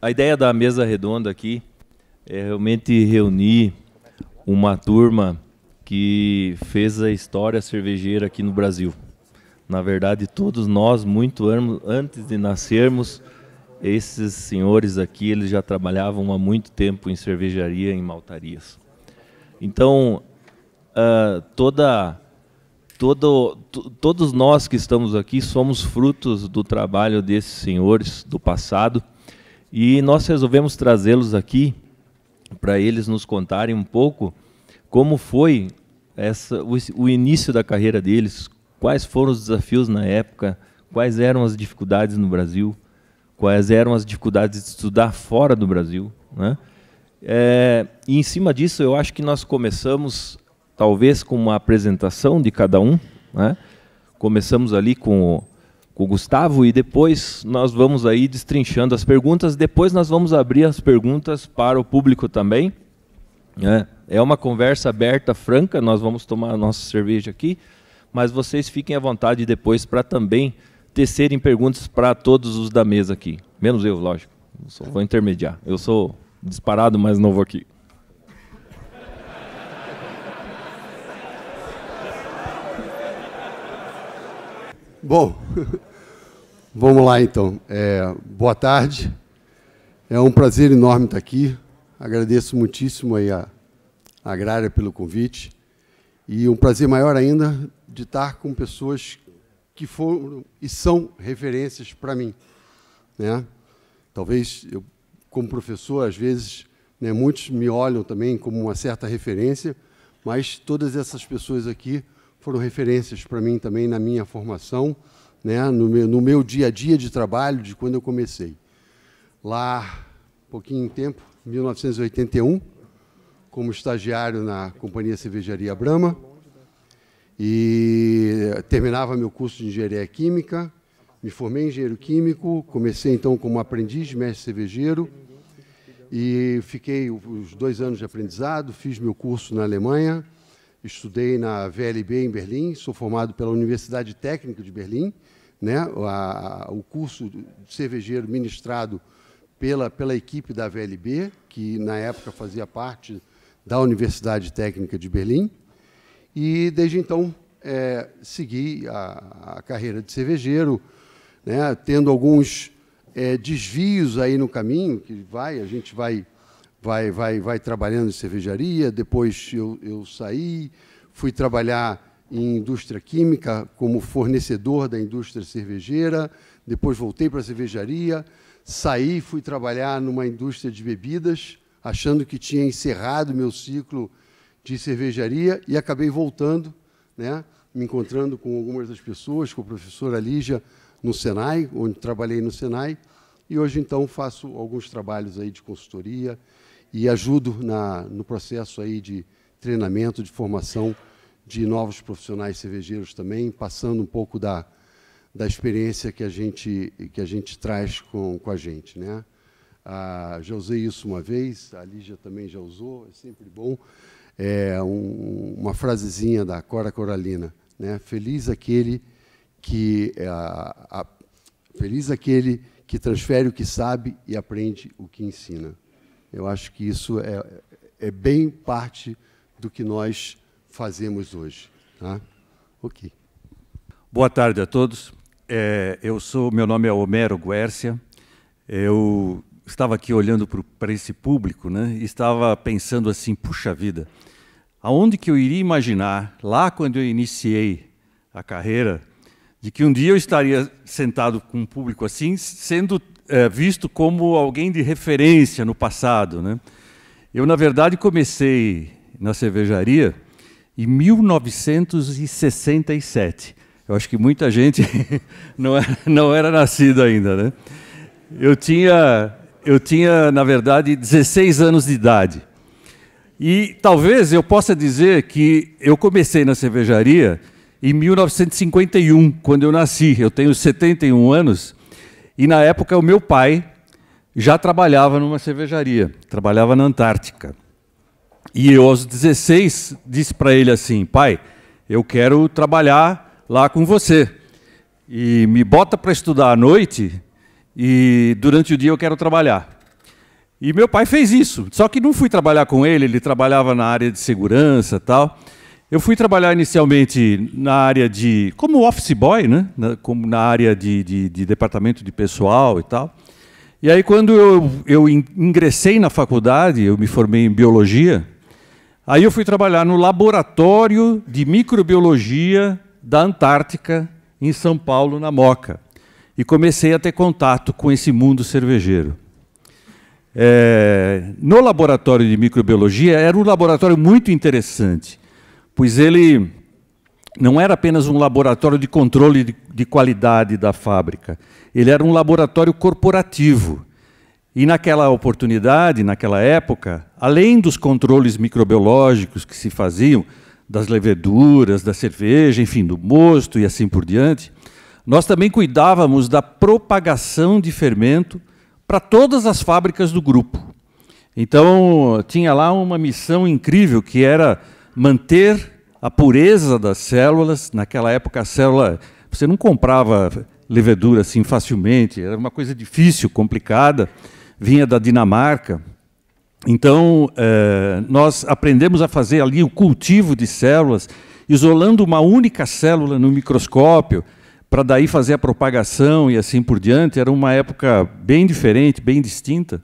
a ideia da mesa redonda aqui é realmente reunir uma turma que fez a história cervejeira aqui no Brasil. Na verdade, todos nós, muito antes de nascermos, esses senhores aqui, eles já trabalhavam há muito tempo em cervejaria, em maltarias. Então, uh, toda, todo, todos nós que estamos aqui somos frutos do trabalho desses senhores do passado e nós resolvemos trazê-los aqui para eles nos contarem um pouco como foi essa, o, o início da carreira deles, quais foram os desafios na época, quais eram as dificuldades no Brasil, quais eram as dificuldades de estudar fora do Brasil. Né? É, e em cima disso, eu acho que nós começamos, talvez, com uma apresentação de cada um. Né? Começamos ali com com o Gustavo e depois nós vamos aí destrinchando as perguntas. Depois nós vamos abrir as perguntas para o público também. Né? É uma conversa aberta, franca. Nós vamos tomar a nossa cerveja aqui, mas vocês fiquem à vontade depois para também tecerem perguntas para todos os da mesa aqui. Menos eu, lógico. Eu só vou intermediar. Eu sou disparado, mas novo aqui. Bom, Vamos lá, então. É, boa tarde. É um prazer enorme estar aqui. Agradeço muitíssimo aí a, Agrária pelo convite. E um prazer maior ainda de estar com pessoas que foram e são referências para mim. Né? Talvez, eu, como professor, às vezes, né, muitos me olham também como uma certa referência, mas todas essas pessoas aqui foram referências para mim também na minha formação né, no, meu, no meu dia a dia de trabalho, de quando eu comecei. Lá, pouquinho em tempo, 1981, como estagiário na Companhia Cervejaria Brahma, e terminava meu curso de Engenharia Química, me formei em Engenheiro Químico, comecei então como aprendiz de mestre cervejeiro, e fiquei os dois anos de aprendizado, fiz meu curso na Alemanha, estudei na VLB em Berlim, sou formado pela Universidade Técnica de Berlim, né? A, o curso de cervejeiro ministrado pela, pela equipe da VLB, que na época fazia parte da Universidade Técnica de Berlim, e desde então é, segui a, a, carreira de cervejeiro, né, tendo alguns é, desvios aí no caminho, que vai, a gente vai vai, vai, vai trabalhando em cervejaria, depois eu, eu saí, fui trabalhar em indústria química como fornecedor da indústria cervejeira, depois voltei para a cervejaria, saí, fui trabalhar numa indústria de bebidas, achando que tinha encerrado meu ciclo de cervejaria e acabei voltando, né, me encontrando com algumas das pessoas, com a professora Lígia no Senai, onde trabalhei no Senai, e hoje então faço alguns trabalhos aí de consultoria e ajudo na, no processo aí de treinamento, de formação de novos profissionais cervejeiros também, passando um pouco da, da experiência que a gente, que a gente traz com, com a gente. Né? Ah, já usei isso uma vez, a Lígia também já usou, é sempre bom. É um, uma frasezinha da Cora Coralina, né? Feliz aquele que é, a, a, feliz aquele que transfere o que sabe e aprende o que ensina. Eu acho que isso é, é bem parte do que nós fazemos hoje. Tá? Ok. Boa tarde a todos. É, eu sou, meu nome é Homero Guércia. Eu estava aqui olhando para esse público, né? E estava pensando assim, puxa vida, aonde que eu iria imaginar lá quando eu iniciei a carreira de que um dia eu estaria sentado com um público assim, sendo é, visto como alguém de referência no passado, né? Eu na verdade comecei na cervejaria e 1967. Eu acho que muita gente não era, não era nascida ainda, né? Eu tinha, eu tinha, na verdade, 16 anos de idade. E talvez eu possa dizer que eu comecei na cervejaria em 1951, quando eu nasci. Eu tenho 71 anos. E na época o meu pai já trabalhava numa cervejaria, trabalhava na Antártica. E eu, aos 16, disse para ele assim: pai, eu quero trabalhar lá com você. E me bota para estudar à noite e durante o dia eu quero trabalhar. E meu pai fez isso, só que não fui trabalhar com ele, ele trabalhava na área de segurança tal. Eu fui trabalhar inicialmente na área de. como office boy, né? Na, como na área de, de, de departamento de pessoal e tal. E aí, quando eu, eu ingressei na faculdade, eu me formei em biologia, Aí eu fui trabalhar no laboratório de microbiologia da Antártica, em São Paulo, na Moca. E comecei a ter contato com esse mundo cervejeiro. É, no laboratório de microbiologia, era um laboratório muito interessante, pois ele não era apenas um laboratório de controle de, de qualidade da fábrica, ele era um laboratório corporativo. E naquela oportunidade, naquela época, além dos controles microbiológicos que se faziam, das leveduras, da cerveja, enfim, do mosto e assim por diante, nós também cuidávamos da propagação de fermento para todas as fábricas do grupo. Então, tinha lá uma missão incrível que era manter a pureza das células. Naquela época, a célula, você não comprava levedura assim facilmente, era uma coisa difícil, complicada vinha da Dinamarca. Então, eh, nós aprendemos a fazer ali o cultivo de células, isolando uma única célula no microscópio, para daí fazer a propagação e assim por diante. Era uma época bem diferente, bem distinta.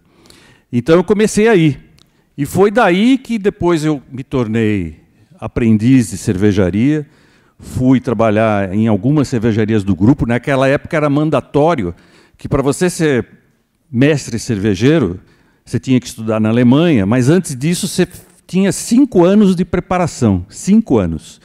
Então, eu comecei aí. E foi daí que depois eu me tornei aprendiz de cervejaria, fui trabalhar em algumas cervejarias do grupo. Naquela época era mandatório que, para você ser mestre cervejeiro, você tinha que estudar na Alemanha, mas antes disso você tinha cinco anos de preparação, cinco anos,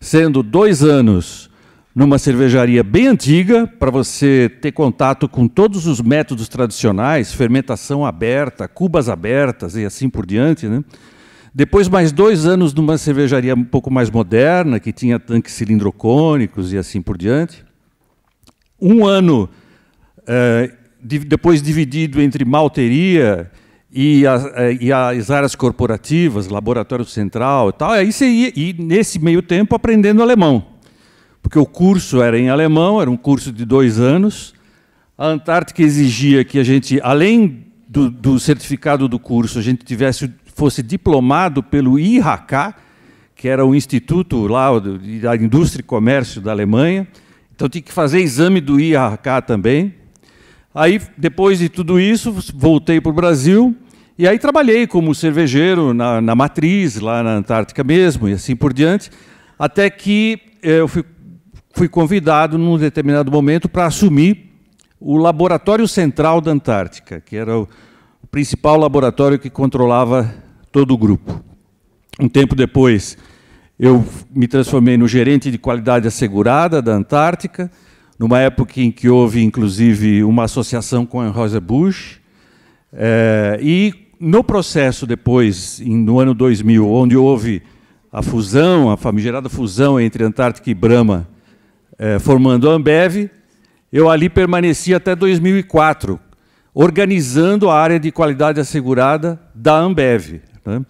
sendo dois anos numa cervejaria bem antiga para você ter contato com todos os métodos tradicionais, fermentação aberta, cubas abertas e assim por diante, né? Depois mais dois anos numa cervejaria um pouco mais moderna que tinha tanques cilindrocônicos e assim por diante. Um ano eh, depois dividido entre malteria e, a, eh, e, as áreas corporativas, laboratório central e tal. Aí você ia, e nesse meio tempo aprendendo alemão, porque o curso era em alemão, era um curso de dois anos. A Antártica exigia que a gente, além do, do certificado do curso, a gente tivesse fosse diplomado pelo IHK, que era o instituto lá da indústria e comércio da Alemanha. Então tinha que fazer exame do IHK também. Aí, depois de tudo isso, voltei para o Brasil e aí trabalhei como cervejeiro na, na, matriz, lá na Antártica mesmo, e assim por diante, até que eh, eu fui, fui convidado, num determinado momento, para assumir o Laboratório Central da Antártica, que era o principal laboratório que controlava todo o grupo. Um tempo depois, eu me transformei no gerente de qualidade assegurada da Antártica numa época em que houve, inclusive, uma associação com a Rosa Bush, é, e no processo depois, no ano 2000, onde houve a fusão, a famigerada fusão entre Antártica e Brahma, é, formando a Ambev, eu ali permaneci até 2004, organizando a área de qualidade assegurada da Ambev, né,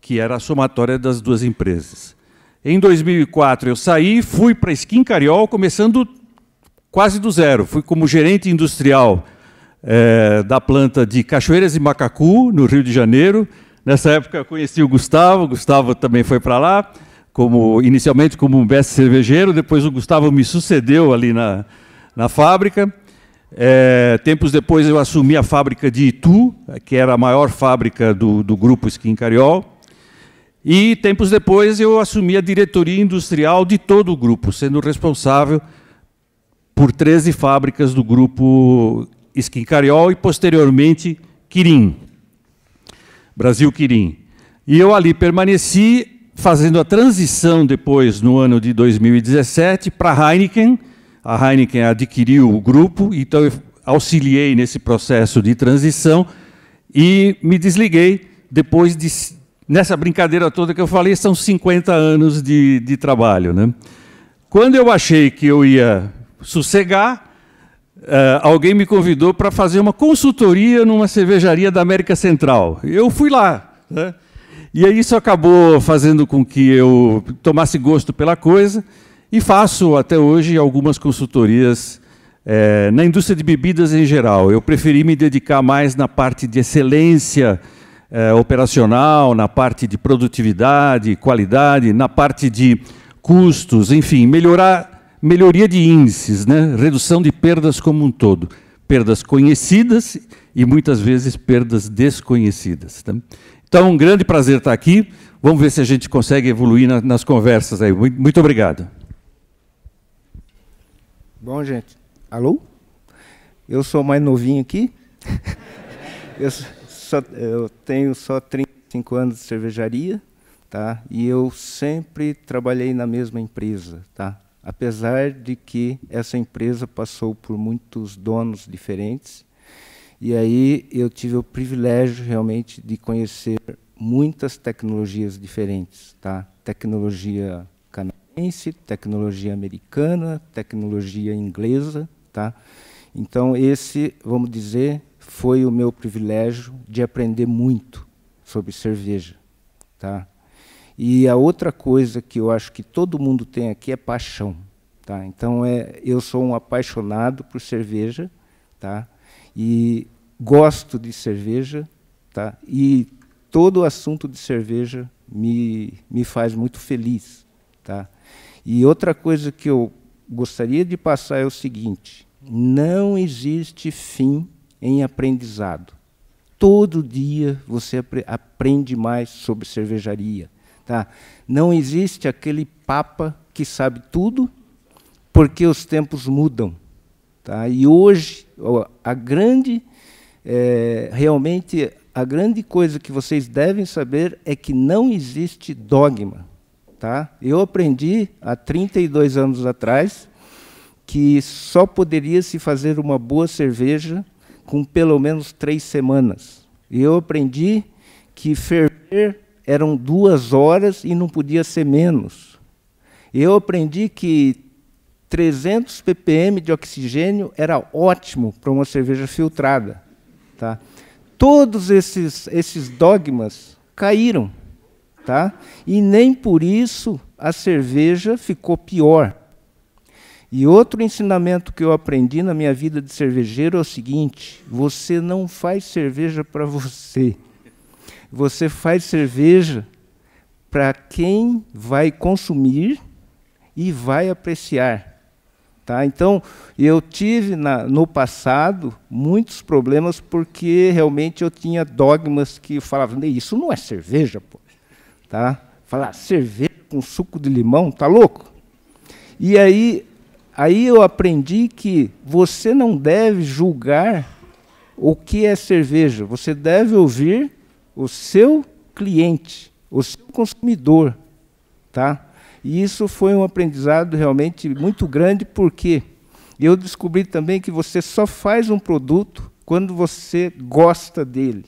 que era a somatória das duas empresas. Em 2004 eu saí, fui para Skin Cariol, começando quase do zero. Fui como gerente industrial é, da planta de Cachoeiras e Macacu, no Rio de Janeiro. Nessa época conheci o Gustavo, o Gustavo também foi para lá, como inicialmente como um mestre cervejeiro, depois o Gustavo me sucedeu ali na, na fábrica. É, tempos depois eu assumi a fábrica de Itu, que era a maior fábrica do, do grupo Skin Cariol. E tempos depois eu assumi a diretoria industrial de todo o grupo, sendo responsável por 13 fábricas do grupo Skin Cariol e, posteriormente, Quirim, Brasil Quirim. E eu ali permaneci fazendo a transição depois, no ano de 2017, para a Heineken. A Heineken adquiriu o grupo, então eu auxiliei nesse processo de transição e me desliguei depois de, nessa brincadeira toda que eu falei, são 50 anos de, de trabalho. Né? Quando eu achei que eu ia sossegar, Uh, alguém me convidou para fazer uma consultoria numa cervejaria da América Central. Eu fui lá. Né? E aí isso acabou fazendo com que eu tomasse gosto pela coisa e faço até hoje algumas consultorias é, na indústria de bebidas em geral. Eu preferi me dedicar mais na parte de excelência é, operacional, na parte de produtividade, qualidade, na parte de custos, enfim, melhorar melhoria de índices, né? redução de perdas como um todo. Perdas conhecidas e muitas vezes perdas desconhecidas. Tá? Então, um grande prazer estar aqui. Vamos ver se a gente consegue evoluir na, nas conversas aí. Muito, muito obrigado. Bom, gente. Alô? Eu sou mais novinho aqui. eu, só, eu tenho só 35 anos de cervejaria, tá? E eu sempre trabalhei na mesma empresa, tá? apesar de que essa empresa passou por muitos donos diferentes. E aí eu tive o privilégio realmente de conhecer muitas tecnologias diferentes, tá? Tecnologia canadense, tecnologia americana, tecnologia inglesa, tá? Então esse, vamos dizer, foi o meu privilégio de aprender muito sobre cerveja, tá? E a outra coisa que eu acho que todo mundo tem aqui é paixão. Tá? Então, é, eu sou um apaixonado por cerveja tá? e gosto de cerveja. Tá? E todo o assunto de cerveja me, me faz muito feliz. Tá? E outra coisa que eu gostaria de passar é o seguinte: não existe fim em aprendizado. Todo dia você aprende mais sobre cervejaria Tá? Não existe aquele Papa que sabe tudo, porque os tempos mudam. Tá? E hoje, a grande, é, realmente, a grande coisa que vocês devem saber é que não existe dogma. Tá? Eu aprendi há 32 anos atrás que só poderia se fazer uma boa cerveja com pelo menos três semanas. Eu aprendi que ferver eram duas horas e não podia ser menos. Eu aprendi que 300 ppm de oxigênio era ótimo para uma cerveja filtrada. Tá? Todos esses, esses dogmas caíram. Tá? E nem por isso a cerveja ficou pior. E outro ensinamento que eu aprendi na minha vida de cervejeiro é o seguinte: você não faz cerveja para você. Você faz cerveja para quem vai consumir e vai apreciar. Tá? Então, eu tive na, no passado muitos problemas porque realmente eu tinha dogmas que falavam: isso não é cerveja, pô. Tá? Falar ah, cerveja com suco de limão, tá louco? E aí, aí eu aprendi que você não deve julgar o que é cerveja, você deve ouvir o seu cliente, o seu consumidor. Tá? E isso foi um aprendizado realmente muito grande, porque eu descobri também que você só faz um produto quando você gosta dele.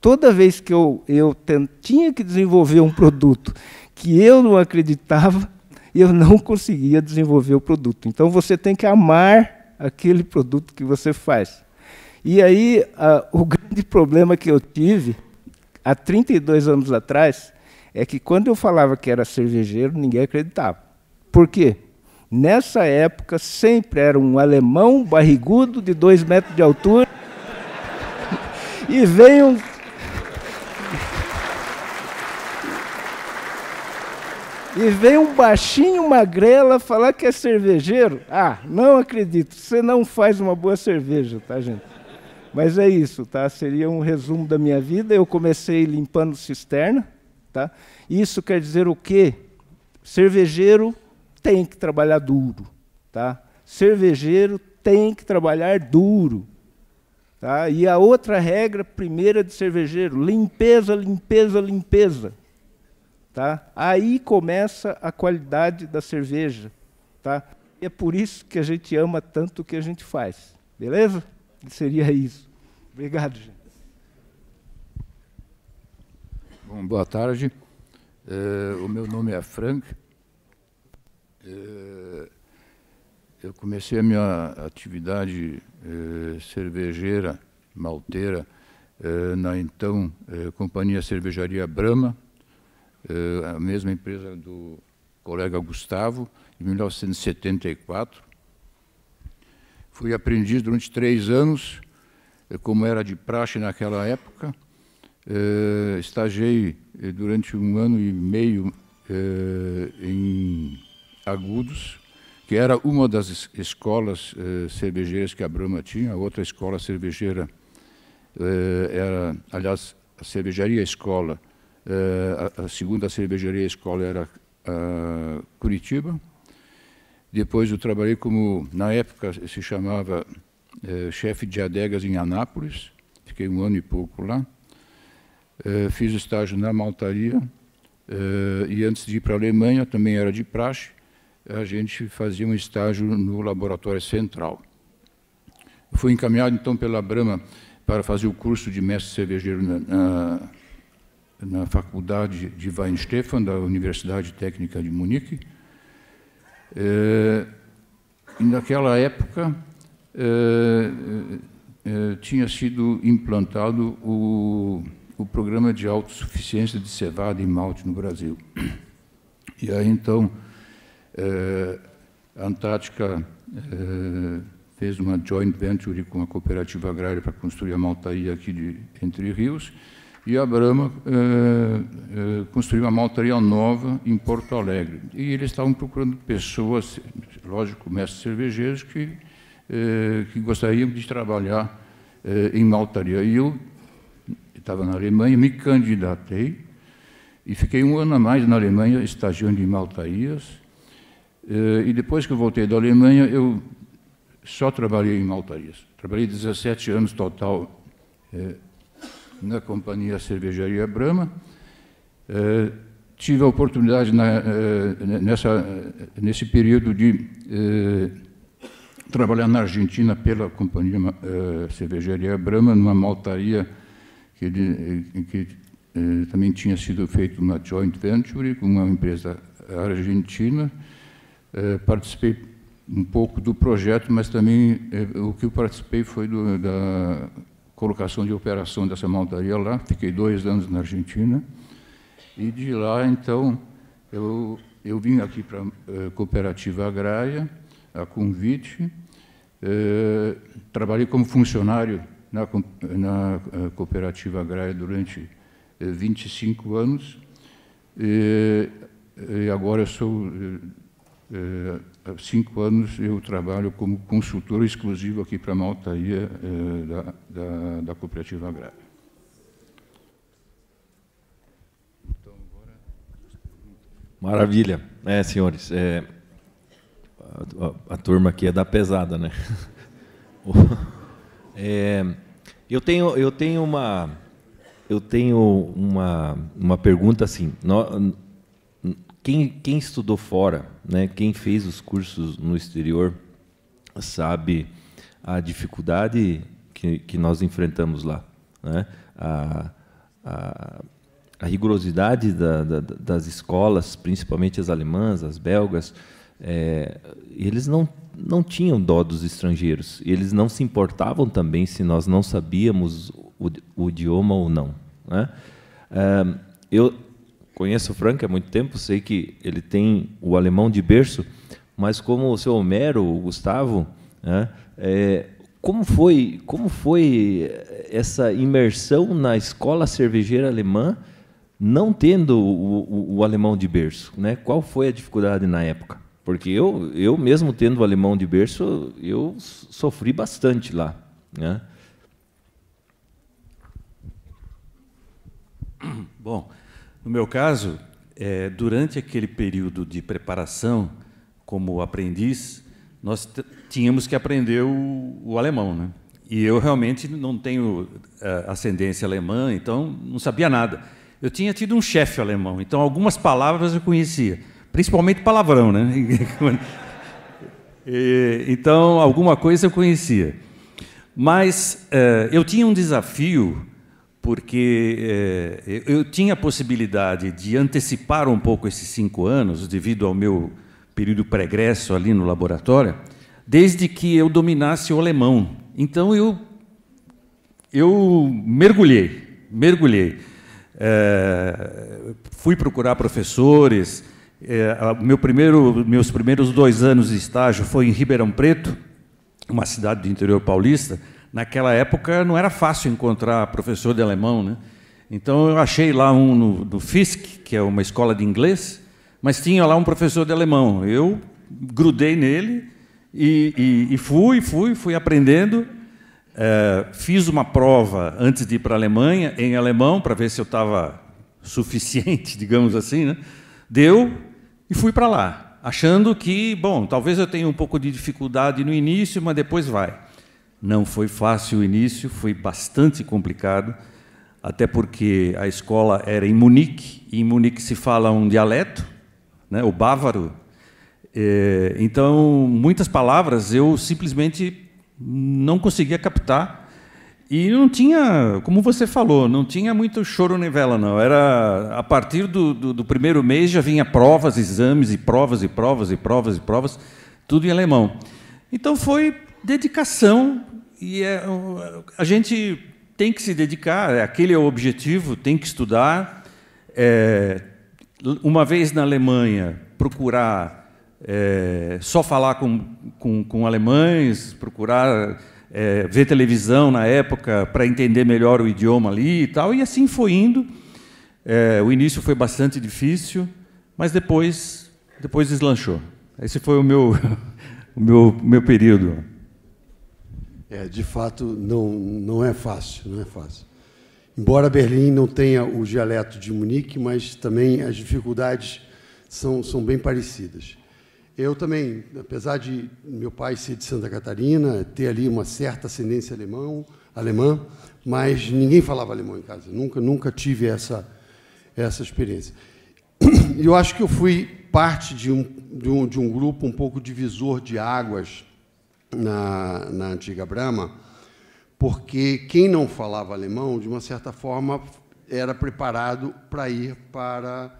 Toda vez que eu, eu tinha que desenvolver um produto que eu não acreditava, eu não conseguia desenvolver o produto. Então você tem que amar aquele produto que você faz. E aí, o grande problema que eu tive há 32 anos atrás, é que quando eu falava que era cervejeiro, ninguém acreditava. Por quê? Nessa época, sempre era um alemão barrigudo de dois metros de altura. e veio um. E vem um baixinho magrela falar que é cervejeiro. Ah, não acredito. Você não faz uma boa cerveja, tá, gente? Mas é isso, tá? Seria um resumo da minha vida. Eu comecei limpando cisterna, tá? Isso quer dizer o quê? Cervejeiro tem que trabalhar duro, tá? Cervejeiro tem que trabalhar duro. Tá? E a outra regra primeira de cervejeiro, limpeza, limpeza, limpeza. Tá? Aí começa a qualidade da cerveja. Tá? E é por isso que a gente ama tanto o que a gente faz. Beleza? Seria isso. Obrigado, gente. Bom, boa tarde. É, o meu nome é Frank. É, eu comecei a minha atividade é, cervejeira, malteira, na então Companhia Cervejaria Brahma, a mesma empresa do colega Gustavo, em 1974. Fui aprendiz durante três anos é como era de praxe naquela época. Eh, estagiei é, durante um ano e meio em Agudos, que era uma das escolas cervejeiras que a Brahma tinha, a outra escola cervejeira era, aliás, a cervejaria escola, a, a, segunda cervejaria escola era Curitiba. Depois eu trabalhei como, na época se chamava eh, chefe de adegas em Anápolis, fiquei um ano e pouco lá. Eh, fiz estágio na maltaria eh, e antes de ir para a Alemanha, também era de praxe, a gente fazia um estágio no laboratório central. Fui encaminhado então pela Brahma para fazer o curso de mestre cervejeiro na, na, na faculdade de Weinstefan, da Universidade Técnica de Munique. Eh, e naquela época, eh, eh, eh, tinha sido implantado o, o programa de autossuficiência de cevada e malte no Brasil. E aí, então, a Antártica fez uma joint venture com a cooperativa agrária para construir a maltaria aqui de Entre Rios, e a Brahma eh, eh, construiu uma maltaria nova em Porto Alegre. E eles estavam procurando pessoas, lógico, mestres cervejeiros, que eh, que gostariam de trabalhar eh, em maltaria. E eu estava na Alemanha, me candidatei e fiquei um ano a mais na Alemanha, estagiando em maltarias. Eh, e depois que eu voltei da Alemanha, eu só trabalhei em maltarias. Trabalhei 17 anos total na companhia Cervejaria Brahma. tive a oportunidade na, nessa, nesse período de trabalhar na Argentina pela companhia eh, cervejaria Brahma, numa maltaria que, ele, que eh, também tinha sido feito uma joint venture com uma empresa argentina. Eh, participei um pouco do projeto, mas também o que eu participei foi do, da colocação de operação dessa maltaria lá. Fiquei dois anos na Argentina. E de lá, então, eu, eu vim aqui para a Cooperativa Agrária, a convite, eh, trabalhei como funcionário na, na eh, cooperativa agrária durante 25 eh, anos. E, e agora sou é, há cinco anos eu trabalho como consultor exclusivo aqui para Maltaia é, da, da, da, cooperativa agrária. Então, Maravilha, é, senhores. É, a, a, turma aqui é da pesada, né? é, eu tenho, eu tenho uma, eu tenho uma, uma pergunta assim. No, quem, quem estudou fora, né? Quem fez os cursos no exterior sabe a dificuldade que, que nós enfrentamos lá, né? A, a, a rigorosidade da, da, das escolas, principalmente as alemãs, as belgas, é, eles não, não tinham dó dos estrangeiros. Eles não se importavam também se nós não sabíamos o, o idioma ou não. Né? É, eu conheço o Frank há muito tempo, sei que ele tem o alemão de berço, mas como o seu Homero, o Gustavo, né, é, como foi como foi essa imersão na escola cervejeira alemã não tendo o, o, o, alemão de berço né qual foi a dificuldade na época porque eu, eu mesmo tendo o alemão de berço, eu sofri bastante lá. Né? Bom, no meu caso, é, durante aquele período de preparação como aprendiz, nós tínhamos que aprender o, o alemão, né? E eu realmente não tenho uh, ascendência alemã, então não sabia nada. Eu tinha tido um chefe alemão, então algumas palavras eu conhecia, Principalmente palavrão, né? e, então, alguma coisa eu conhecia. Mas eh, eu tinha um desafio, porque eh, eu tinha a possibilidade de antecipar um pouco esses cinco anos, devido ao meu período pregresso ali no laboratório, desde que eu dominasse o alemão. Então, eu, eu mergulhei, mergulhei. Eh, fui procurar professores, é, meu primeiro, meus primeiros dois anos de estágio foi em Ribeirão Preto, uma cidade do interior paulista. Naquela época não era fácil encontrar professor de alemão, né? Então eu achei lá um no, no FISC, que é uma escola de inglês, mas tinha lá um professor de alemão. Eu grudei nele e, e, e fui, fui, fui aprendendo. É, fiz uma prova antes de ir para a Alemanha em alemão para ver se eu estava suficiente, digamos assim, né? Deu, e fui para lá, achando que, bom, talvez eu tenha um pouco de dificuldade no início, mas depois vai. Não foi fácil o início, foi bastante complicado, até porque a escola era em Munique, e em Munique se fala um dialeto, né, o bávaro. Eh, então, muitas palavras eu simplesmente não conseguia captar e não tinha, como você falou, não tinha muito choro nem vela, não. Era a partir do, do, do, primeiro mês já vinha provas, exames e provas e provas e provas e provas, tudo em alemão. Então foi dedicação e é, a gente tem que se dedicar, é, aquele é o objetivo, tem que estudar. É, uma vez na Alemanha, procurar é, só falar com, com, com alemães, procurar é, ver televisão na época para entender melhor o idioma ali e tal, e assim foi indo. É, o início foi bastante difícil, mas depois, depois deslanchou. Esse foi o meu, o meu, meu período. É, de fato, não, não é fácil, não é fácil. Embora Berlim não tenha o dialeto de Munique, mas também as dificuldades são, são bem parecidas. Eu também, apesar de meu pai ser de Santa Catarina, ter ali uma certa ascendência alemão, alemã, mas ninguém falava alemão em casa. Nunca, nunca tive essa essa experiência. E eu acho que eu fui parte de um, de um, de um grupo um pouco divisor de águas na, na antiga Brahma, porque quem não falava alemão, de uma certa forma, era preparado para ir para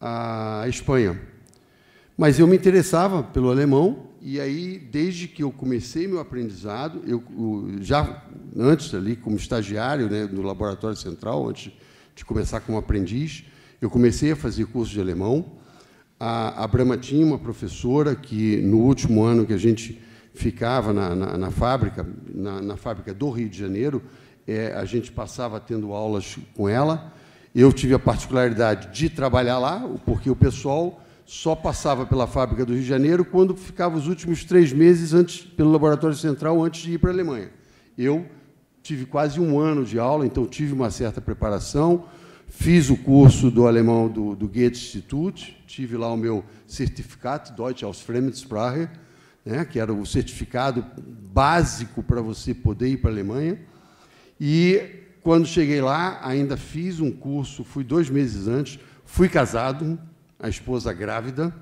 a Espanha. Mas eu me interessava pelo alemão, e aí, desde que eu comecei meu aprendizado, eu, já antes ali, como estagiário né, no Laboratório Central, antes de começar como aprendiz, eu comecei a fazer curso de alemão. A, a Brahma tinha uma professora que, no último ano que a gente ficava na, na, na fábrica, na, na, fábrica do Rio de Janeiro, é, a gente passava tendo aulas com ela. Eu tive a particularidade de trabalhar lá, porque o pessoal só passava pela fábrica do Rio de Janeiro quando ficava os últimos três meses antes pelo laboratório central antes de ir para a Alemanha. Eu tive quase um ano de aula, então tive uma certa preparação. Fiz o curso do alemão do, do Goethe Institut, tive lá o meu certificado Deutsch aus Fremdsprache, né, que era o certificado básico para você poder ir para a Alemanha. E quando cheguei lá, ainda fiz um curso, fui dois meses antes, fui casado, a esposa grávida.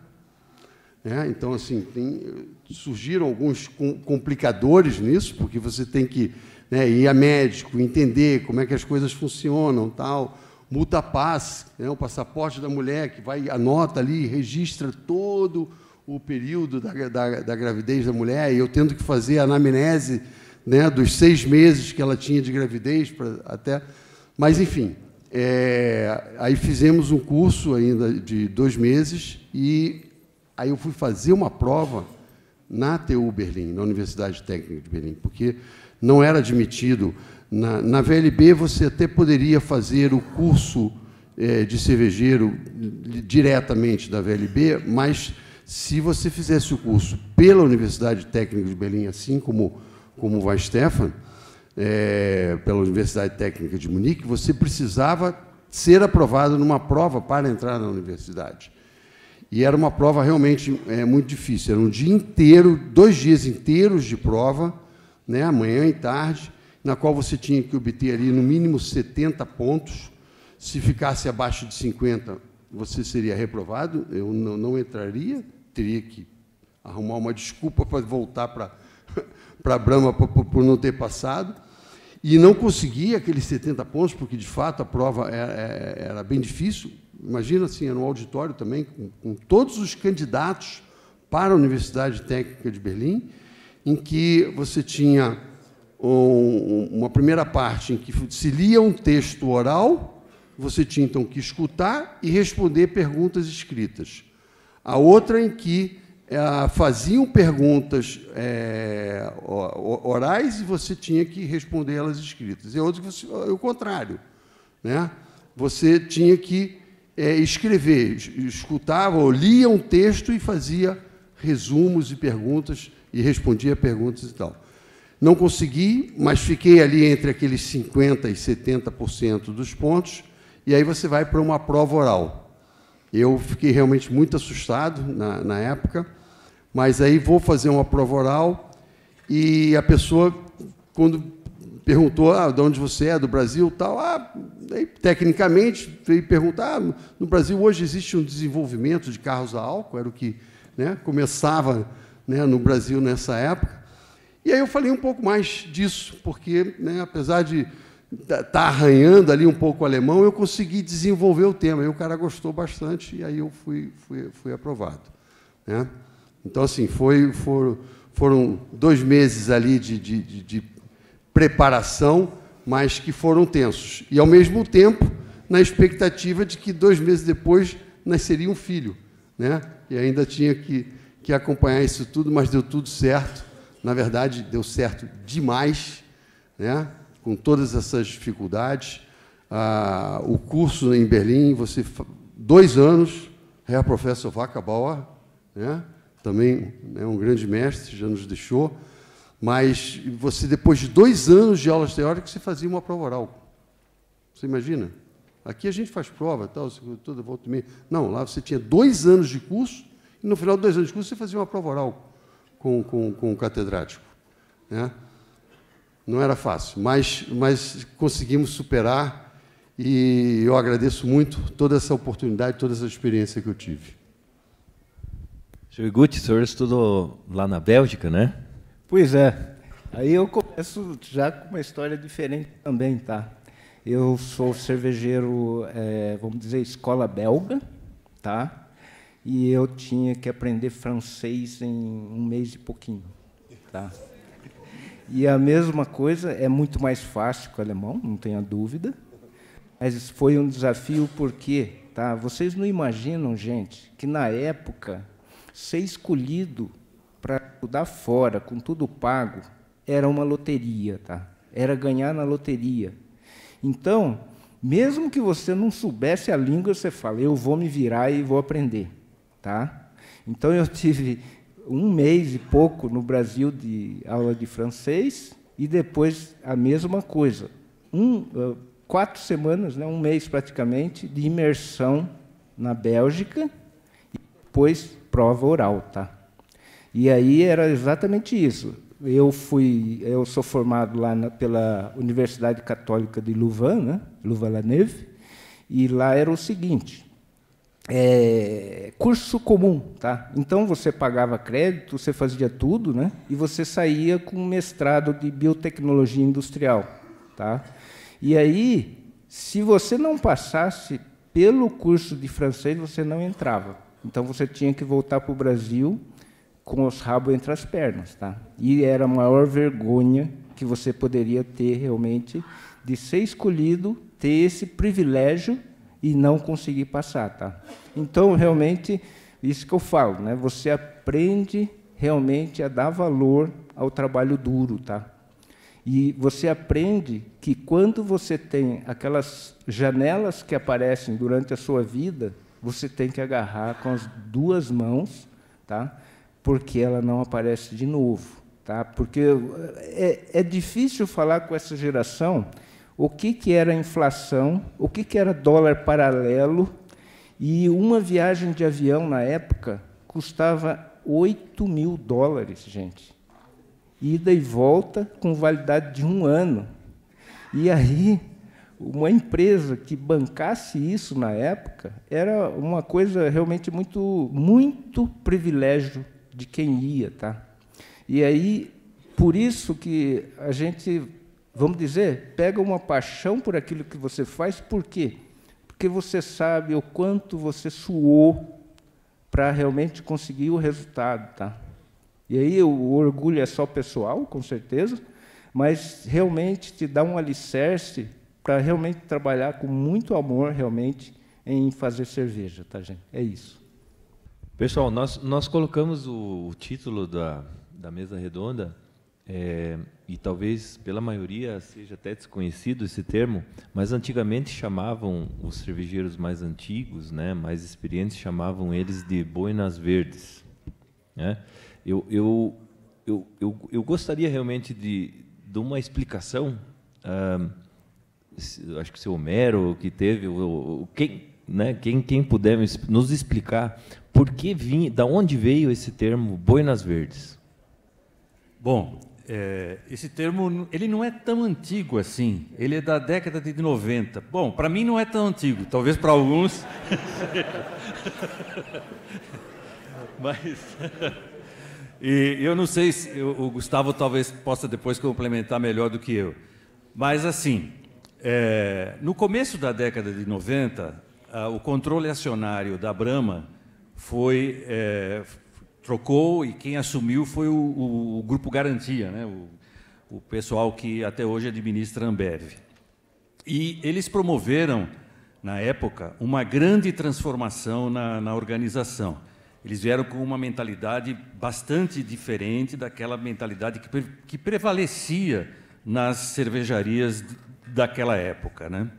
Né? Então, assim, tem, surgiram alguns complicadores nisso, porque você tem que né, ir a médico, entender como é que as coisas funcionam, tal. Multa paz, né, o passaporte da mulher que vai anota ali, registra todo o período da, da, da gravidez da mulher. E eu tendo que fazer a anamnese né, dos seis meses que ela tinha de gravidez pra, até, mas enfim. É, aí fizemos um curso ainda de dois meses e aí eu fui fazer uma prova na TU Berlim, na Universidade Técnica de Berlim, porque não era admitido. Na, na VLB você até poderia fazer o curso é, de cervejeiro diretamente da VLB, mas se você fizesse o curso pela Universidade Técnica de Berlim, assim como, como vai Stefan, é, pela Universidade Técnica de Munique, você precisava ser aprovado numa prova para entrar na universidade. E era uma prova realmente é, muito difícil. Era um dia inteiro, dois dias inteiros de prova, né, amanhã e tarde, na qual você tinha que obter ali no mínimo 70 pontos. Se ficasse abaixo de 50, você seria reprovado. Eu não entraria, teria que arrumar uma desculpa para voltar para para Brahma por, por, não ter passado, e não consegui aqueles 70 pontos, porque, de fato, a prova era, é, é, era bem difícil. Imagina, assim, era um auditório também, com, com todos os candidatos para a Universidade Técnica de Berlim, em que você tinha um, uma primeira parte em que se lia um texto oral, você tinha então que escutar e responder perguntas escritas. A outra em que é, ah, faziam perguntas é, orais e você tinha que responder elas escritas. E outros, é o contrário. Né? Você tinha que é, escrever, escutava ou lia um texto e fazia resumos e perguntas e respondia perguntas e tal. Não consegui, mas fiquei ali entre aqueles 50% e 70% dos pontos, e aí você vai para uma prova oral. Eu fiquei realmente muito assustado na, na época, mas aí vou fazer uma prova oral e a pessoa, quando perguntou ah, de onde você é, do Brasil tal, ah, aí, tecnicamente veio perguntar, ah, no Brasil hoje existe um desenvolvimento de carros a álcool, era o que né, começava né, no Brasil nessa época. E aí eu falei um pouco mais disso, porque, né, apesar de está tá arranhando ali um pouco o alemão, eu consegui desenvolver o tema. E o cara gostou bastante, e aí eu fui, fui, fui aprovado. Né? Então, assim, foi, foram, foram dois meses ali de, de, de, de preparação, mas que foram tensos. E, ao mesmo tempo, na expectativa de que dois meses depois nasceria um filho. Né? E ainda tinha que, que acompanhar isso tudo, mas deu tudo certo. Na verdade, deu certo demais. Né? com todas essas dificuldades. Ah, o curso em Berlim, você dois anos, Herr Professor Wackerbauer, né? também né, um grande mestre, já nos deixou, mas você, depois de dois anos de aulas teóricas, você fazia uma prova oral. Você imagina? Aqui a gente faz prova, tal, toda volta e meia. Não, lá você tinha dois anos de curso, e no final de dois anos de curso você fazia uma prova oral com, com, com o catedrático. Né? Não era fácil, mas, mas conseguimos superar e eu agradeço muito toda essa oportunidade, toda essa experiência que eu tive. Sr. Guti, o senhor estudou lá na Bélgica, né? Pois é. Aí eu começo já com uma história diferente também, tá? Eu sou cervejeiro, é, vamos dizer, escola belga, tá? E eu tinha que aprender francês em um mês e pouquinho, tá? E a mesma coisa, é muito mais fácil com o alemão, não tenha dúvida. Mas foi um desafio porque, tá? Vocês não imaginam, gente, que na época ser escolhido para estudar fora, com tudo pago, era uma loteria, tá? Era ganhar na loteria. Então, mesmo que você não soubesse a língua, você fala: "Eu vou me virar e vou aprender", tá? Então eu tive um mês e pouco no Brasil de aula de francês e depois a mesma coisa. Um, eh, quatro semanas, né, um mês praticamente, de imersão na Bélgica e depois prova oral, tá? E aí era exatamente isso. Eu fui, eu sou formado lá na, pela Universidade Católica de Louvain, né? Louvain-la-Neuve, e lá era o seguinte: é, curso comum, tá? Então você pagava crédito, você fazia tudo, né? E você saía com um mestrado de biotecnologia industrial, tá? E aí, se você não passasse pelo curso de francês, você não entrava. Então você tinha que voltar para o Brasil com os rabos entre as pernas, tá? E era a maior vergonha que você poderia ter realmente de ser escolhido, ter esse privilégio e não consegui passar, tá? Então, realmente, isso que eu falo, né? Você aprende realmente a dar valor ao trabalho duro, tá? E você aprende que quando você tem aquelas janelas que aparecem durante a sua vida, você tem que agarrar com as duas mãos, tá? Porque ela não aparece de novo, tá? Porque é, é difícil falar com essa geração o que, que era inflação, o que, que era dólar paralelo, e uma viagem de avião na época custava 8 mil dólares, gente. Ida e volta com validade de um ano. E aí, uma empresa que bancasse isso na época era uma coisa realmente muito, muito privilégio de quem ia, tá? E aí, por isso que a gente vamos dizer, pega uma paixão por aquilo que você faz, por quê? Porque você sabe o quanto você suou para realmente conseguir o resultado, tá? E aí o orgulho é só pessoal, com certeza, mas realmente te dá um alicerce para realmente trabalhar com muito amor, realmente, em fazer cerveja, tá, gente? É isso. Pessoal, nós, nós colocamos o, o título da, da mesa redonda é, e talvez pela maioria seja até desconhecido esse termo, mas antigamente chamavam os cervejeiros mais antigos, né, mais experientes, chamavam eles de boinas verdes. Né? Eu, eu, eu, eu, eu gostaria realmente de, de uma explicação, ah, acho que o seu Homero que teve, o, quem, né, quem, quem puder nos explicar por que vinha, da onde veio esse termo boinas verdes. Bom, é, esse termo, ele não é tão antigo assim. Ele é da década de 90. Bom, para mim não é tão antigo. Talvez para alguns. Mas... E eu não sei se o Gustavo talvez possa depois complementar melhor do que eu. Mas, assim, é, no começo da década de 90, a, o controle acionário da Brahma foi, é, trocou e quem assumiu foi o, o, o Grupo Garantia, né? O, o, pessoal que até hoje administra a Ambev. E eles promoveram, na época, uma grande transformação na, na organização. Eles vieram com uma mentalidade bastante diferente daquela mentalidade que, que prevalecia nas cervejarias daquela época. Né?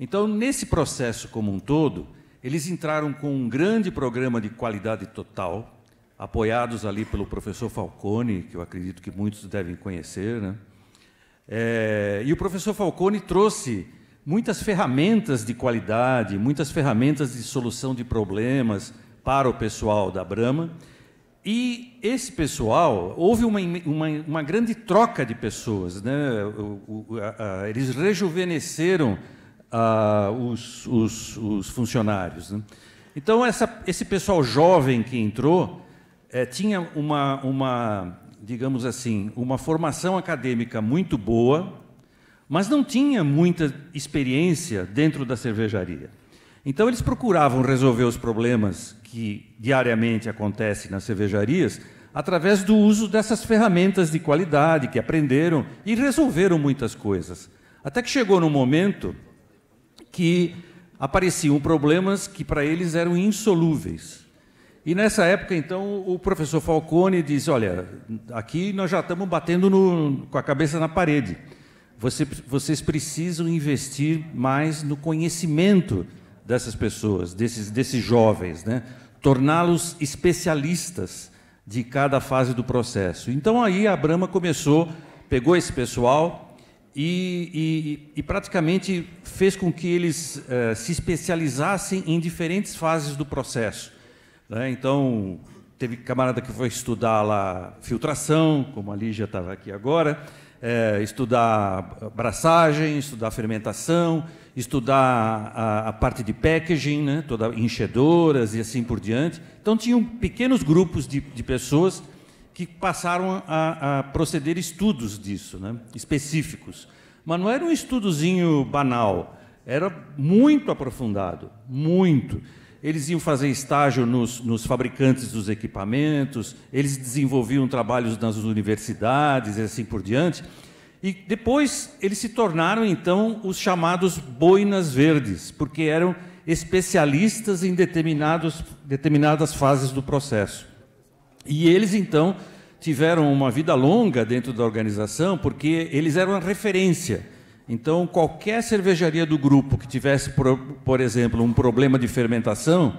Então, nesse processo como um todo, eles entraram com um grande programa de qualidade total, apoiados ali pelo professor Falcone, que eu acredito que muitos devem conhecer. Né? É, e o professor Falcone trouxe muitas ferramentas de qualidade, muitas ferramentas de solução de problemas para o pessoal da Brahma. E esse pessoal, houve uma, uma, uma grande troca de pessoas. Né? O, o, a, a, eles rejuvenesceram a, os, os, os, funcionários. Né? Então, essa, esse pessoal jovem que entrou é, tinha uma, uma, digamos assim, uma formação acadêmica muito boa, mas não tinha muita experiência dentro da cervejaria. Então eles procuravam resolver os problemas que diariamente acontecem nas cervejarias através do uso dessas ferramentas de qualidade que aprenderam e resolveram muitas coisas. Até que chegou num momento que apareciam problemas que para eles eram insolúveis. E nessa época, então, o professor Falcone diz: Olha, aqui nós já estamos batendo no, com a cabeça na parede. Você, vocês precisam investir mais no conhecimento dessas pessoas, desses, desses jovens, né? torná-los especialistas de cada fase do processo. Então aí a Brahma começou, pegou esse pessoal e, e, e praticamente fez com que eles eh, se especializassem em diferentes fases do processo. Né? Então, teve camarada que foi estudar lá filtração, como a Lígia estava aqui agora, é, estudar braçagem, estudar fermentação, estudar a, a parte de packaging, né? Toda, enchedoras e assim por diante. Então, tinham pequenos grupos de, de pessoas que passaram a, a, proceder estudos disso, né? específicos. Mas não era um estudozinho banal, era muito aprofundado, muito eles iam fazer estágio nos, nos, fabricantes dos equipamentos, eles desenvolviam trabalhos nas universidades e assim por diante. E depois eles se tornaram, então, os chamados boinas verdes, porque eram especialistas em determinadas fases do processo. E eles, então, tiveram uma vida longa dentro da organização, porque eles eram a referência então, qualquer cervejaria do grupo que tivesse, por, exemplo, um problema de fermentação,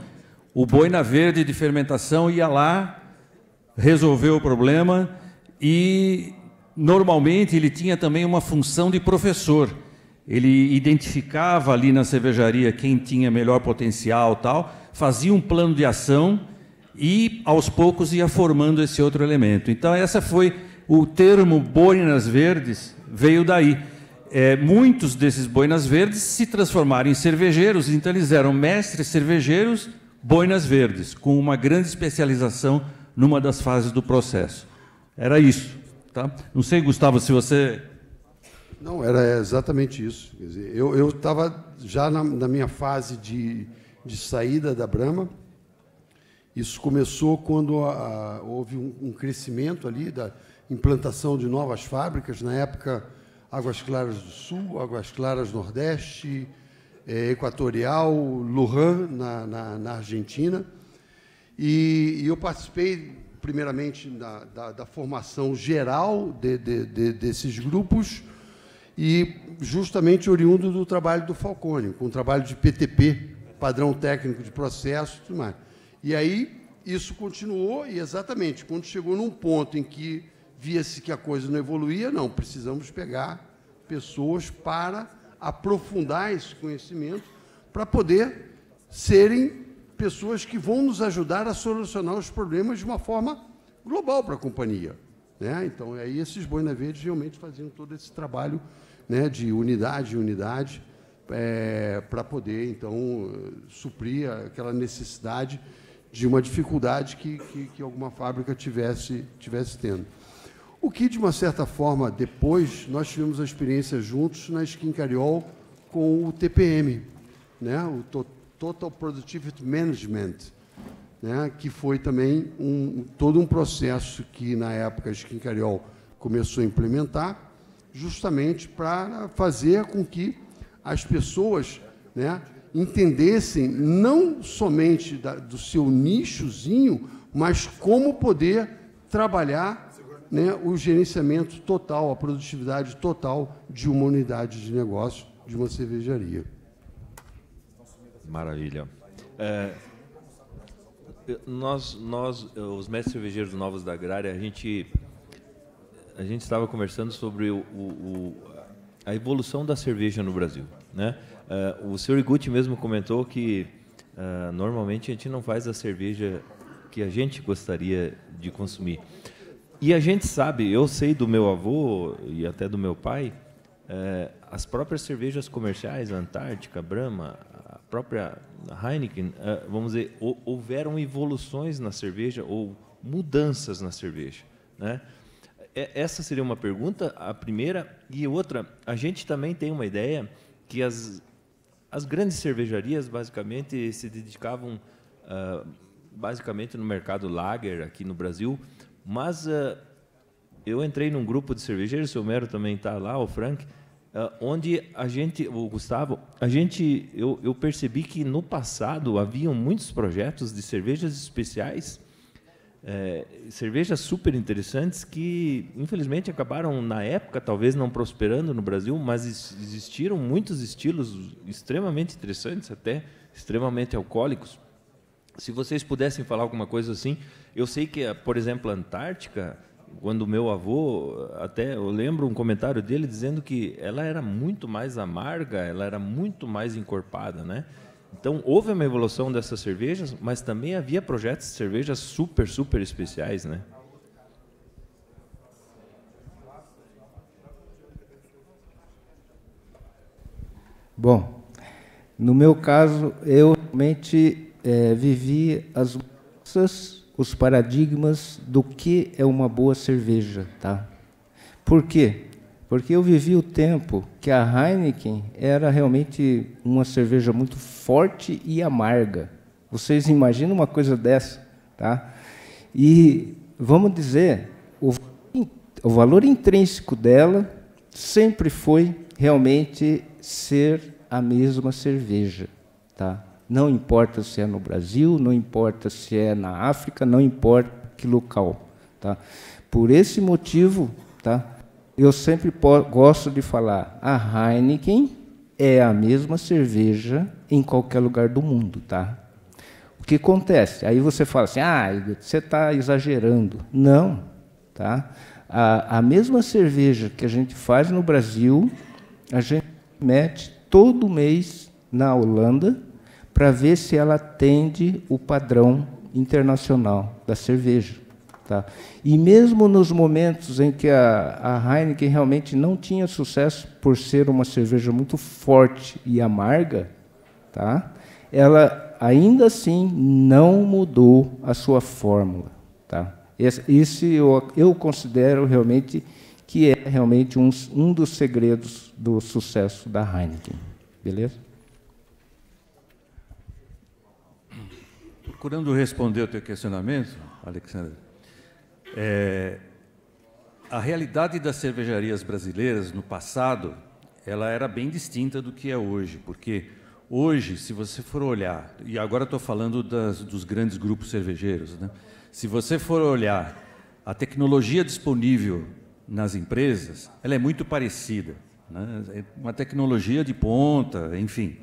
o boina verde de fermentação ia lá, resolveu o problema e, normalmente, ele tinha também uma função de professor. Ele identificava ali na cervejaria quem tinha melhor potencial tal, fazia um plano de ação e, aos poucos, ia formando esse outro elemento. Então, essa foi o termo boinas verdes veio daí é, muitos desses boinas verdes se transformaram em cervejeiros, então eles eram mestres cervejeiros boinas verdes, com uma grande especialização numa das fases do processo. Era isso. Tá? Não sei, Gustavo, se você. Não, era exatamente isso. Dizer, eu estava já na, na, minha fase de, de saída da Brama. Isso começou quando a, a, houve um, um crescimento ali da implantação de novas fábricas. Na época, Águas Claras do Sul, Águas Claras Nordeste, é, Equatorial, Lujan, na, na, na Argentina. E, e, eu participei, primeiramente, da, da, da formação geral de, de, de, desses grupos e justamente oriundo do trabalho do Falcone, com o trabalho de PTP, padrão técnico de processo e tudo mais. E aí isso continuou e, exatamente, quando chegou num ponto em que via-se que a coisa não evoluía, não, precisamos pegar pessoas para aprofundar esse conhecimento, para poder serem pessoas que vão nos ajudar a solucionar os problemas de uma forma global para a companhia. Né? Então, aí esses boina verdes realmente faziam todo esse trabalho né, de unidade em unidade é, para poder, então, suprir aquela necessidade de uma dificuldade que, que, que alguma fábrica tivesse, tivesse tendo. O que, de uma certa forma, depois nós tivemos a experiência juntos na Skin Cariol com o TPM, né? o Total Productivity Management, né? que foi também um, todo um processo que, na época, a Skin Cariol começou a implementar, justamente para fazer com que as pessoas né, entendessem não somente da, do seu nichozinho, mas como poder trabalhar né, o gerenciamento total, a produtividade total de uma unidade de negócio, de uma cervejaria. Maravilha. É, nós, nós, os mestres cervejeiros novos da agrária, a gente, a gente estava conversando sobre o, o, a evolução da cerveja no Brasil. Né? É, o senhor Iguti mesmo comentou que é, normalmente a gente não faz a cerveja que a gente gostaria de consumir. E a gente sabe, eu sei do meu avô e até do meu pai, é, as próprias cervejas comerciais, Antártica, Brahma, a própria Heineken, é, vamos dizer, houveram evoluções na cerveja ou mudanças na cerveja, né? É, essa seria uma pergunta, a primeira. E outra, a gente também tem uma ideia que as, as grandes cervejarias basicamente se dedicavam, uh, basicamente no mercado lager aqui no Brasil, mas uh, eu entrei num grupo de cervejeiros, o Mero também está lá, o Frank, uh, onde a gente, o Gustavo, a gente, eu, eu percebi que no passado haviam muitos projetos de cervejas especiais, é, cervejas super interessantes que, infelizmente, acabaram na época, talvez não prosperando no Brasil, mas existiram muitos estilos extremamente interessantes, até extremamente alcoólicos. Se vocês pudessem falar alguma coisa assim, eu sei que, por exemplo, a Antártica, quando meu avô, até eu lembro um comentário dele dizendo que ela era muito mais amarga, ela era muito mais encorpada, né? Então houve uma evolução dessas cervejas, mas também havia projetos de cervejas super, super especiais, né? Bom, no meu caso, eu realmente é, vivi as mudanças, os paradigmas do que é uma boa cerveja. Tá? Por quê? Porque eu vivi o tempo que a Heineken era realmente uma cerveja muito forte e amarga. Vocês imaginam uma coisa dessa? Tá? E vamos dizer, o, o valor intrínseco dela sempre foi realmente ser a mesma cerveja. Tá? Não importa se é no Brasil, não importa se é na África, não importa que local. Tá? Por esse motivo, tá? eu sempre gosto de falar, a Heineken é a mesma cerveja em qualquer lugar do mundo, tá? O que acontece? Aí você fala assim, ah, você está exagerando. Não, tá? A, a mesma cerveja que a gente faz no Brasil, a gente mete todo mês na Holanda, para ver se ela atende o padrão internacional da cerveja. Tá? E mesmo nos momentos em que a, a Heineken realmente não tinha sucesso por ser uma cerveja muito forte e amarga, tá? ela ainda assim não mudou a sua fórmula. Tá? Esse, eu, eu considero realmente que é realmente um, um dos segredos do sucesso da Heineken. Beleza? Procurando responder o teu questionamento, Alexandre, é, a realidade das cervejarias brasileiras no passado ela era bem distinta do que é hoje, porque hoje, se você for olhar, e agora estou falando das, dos grandes grupos cervejeiros, né? se você for olhar a tecnologia disponível nas empresas, ela é muito parecida, né? é uma tecnologia de ponta, enfim,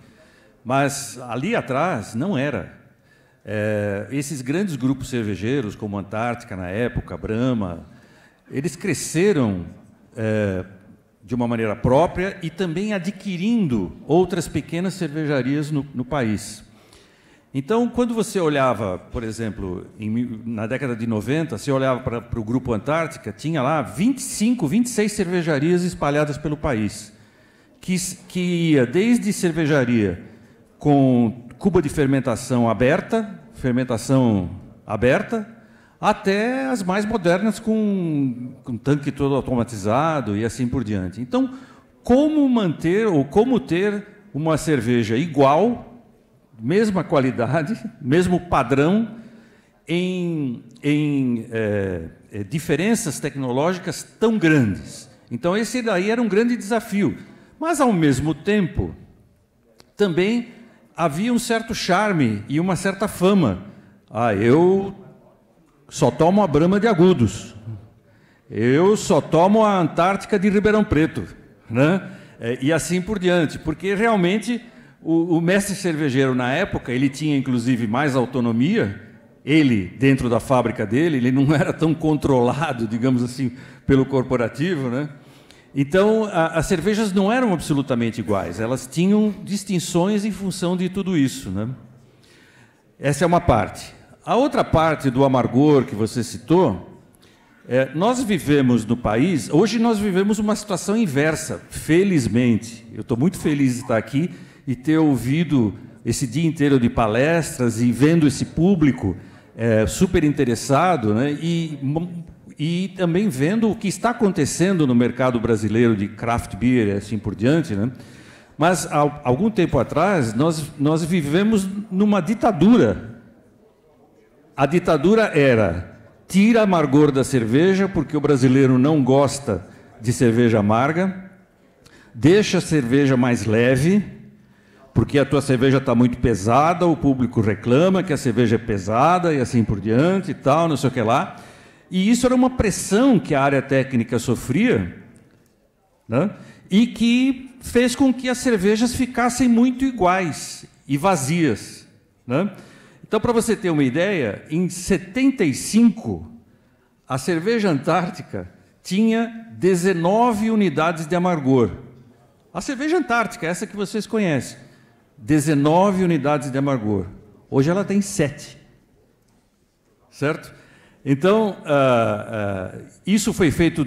mas ali atrás não era, é, esses grandes grupos cervejeiros, como Antártica na época, Brahma, eles cresceram é, de uma maneira própria e também adquirindo outras pequenas cervejarias no, no país. Então, quando você olhava, por exemplo, em, na década de 90, você olhava para, para o Grupo Antártica, tinha lá 25, 26 cervejarias espalhadas pelo país, que, que ia desde cervejaria com cuba de fermentação aberta, fermentação aberta, até as mais modernas com, com tanque todo automatizado e assim por diante. Então, como manter ou como ter uma cerveja igual, mesma qualidade, mesmo padrão, em, em é, é, diferenças tecnológicas tão grandes. Então, esse daí era um grande desafio. Mas, ao mesmo tempo, também havia um certo charme e uma certa fama. Ah, eu só tomo a Brama de Agudos. Eu só tomo a Antártica de Ribeirão Preto, né? É, e assim por diante, porque realmente o, o mestre cervejeiro na época ele tinha inclusive mais autonomia. Ele dentro da fábrica dele, ele não era tão controlado, digamos assim, pelo corporativo, né? Então, a, as cervejas não eram absolutamente iguais, elas tinham distinções em função de tudo isso. Né? Essa é uma parte. A outra parte do amargor que você citou, é, nós vivemos no país, hoje nós vivemos uma situação inversa, felizmente. Eu estou muito feliz de estar aqui e ter ouvido esse dia inteiro de palestras e vendo esse público é, super interessado né, e e também vendo o que está acontecendo no mercado brasileiro de craft beer e assim por diante, né? Mas há algum tempo atrás nós nós vivemos numa ditadura. A ditadura era tira amargor da cerveja porque o brasileiro não gosta de cerveja amarga, deixa a cerveja mais leve porque a tua cerveja está muito pesada, o público reclama que a cerveja é pesada e assim por diante e tal, não sei o que lá. E isso era uma pressão que a área técnica sofria, né? e que fez com que as cervejas ficassem muito iguais e vazias. Né? Então, para você ter uma ideia, em 75, a cerveja antártica tinha 19 unidades de amargor. A cerveja antártica, essa que vocês conhecem, 19 unidades de amargor. Hoje ela tem 7. Certo? Então, uh, uh, isso foi feito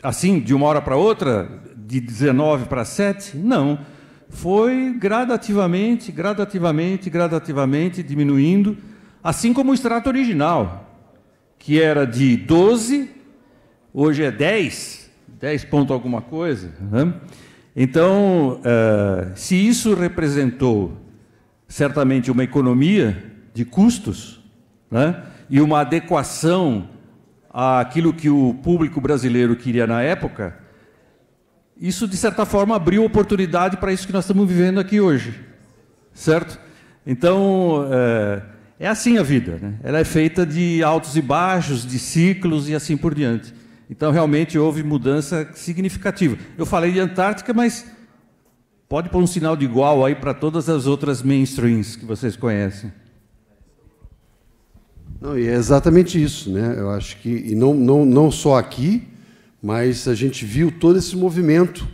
assim, de uma hora para outra, de 19 para 7? Não. Foi gradativamente, gradativamente, gradativamente diminuindo, assim como o extrato original, que era de 12, hoje é 10, 10 ponto alguma coisa. Né? Então, uh, se isso representou certamente uma economia de custos, né? e uma adequação àquilo que o público brasileiro queria na época, isso de certa forma abriu oportunidade para isso que nós estamos vivendo aqui hoje, certo? Então é, é assim a vida, né? Ela é feita de altos e baixos, de ciclos e assim por diante. Então realmente houve mudança significativa. Eu falei de Antártica, mas pode pôr um sinal de igual aí para todas as outras mainstreams que vocês conhecem. Não, e é exatamente isso, né? Eu acho que e não, não, não só aqui, mas a gente viu todo esse movimento,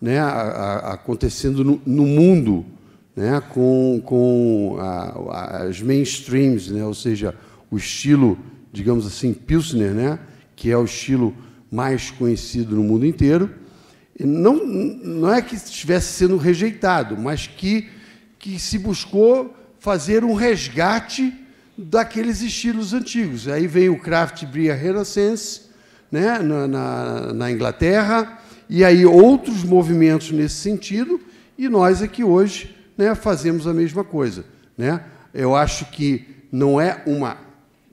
né, a, a, acontecendo no, no, mundo, né, com, com a, as mainstreams, né, ou seja, o estilo, digamos assim, pilsner, né, que é o estilo mais conhecido no mundo inteiro. Não, não é que estivesse sendo rejeitado, mas que, que se buscou fazer um resgate daqueles estilos antigos. Aí vem o craft beer renaissance né, na, na, na Inglaterra, e aí outros movimentos nesse sentido, e nós aqui hoje né, fazemos a mesma coisa. Né? Eu acho que não é uma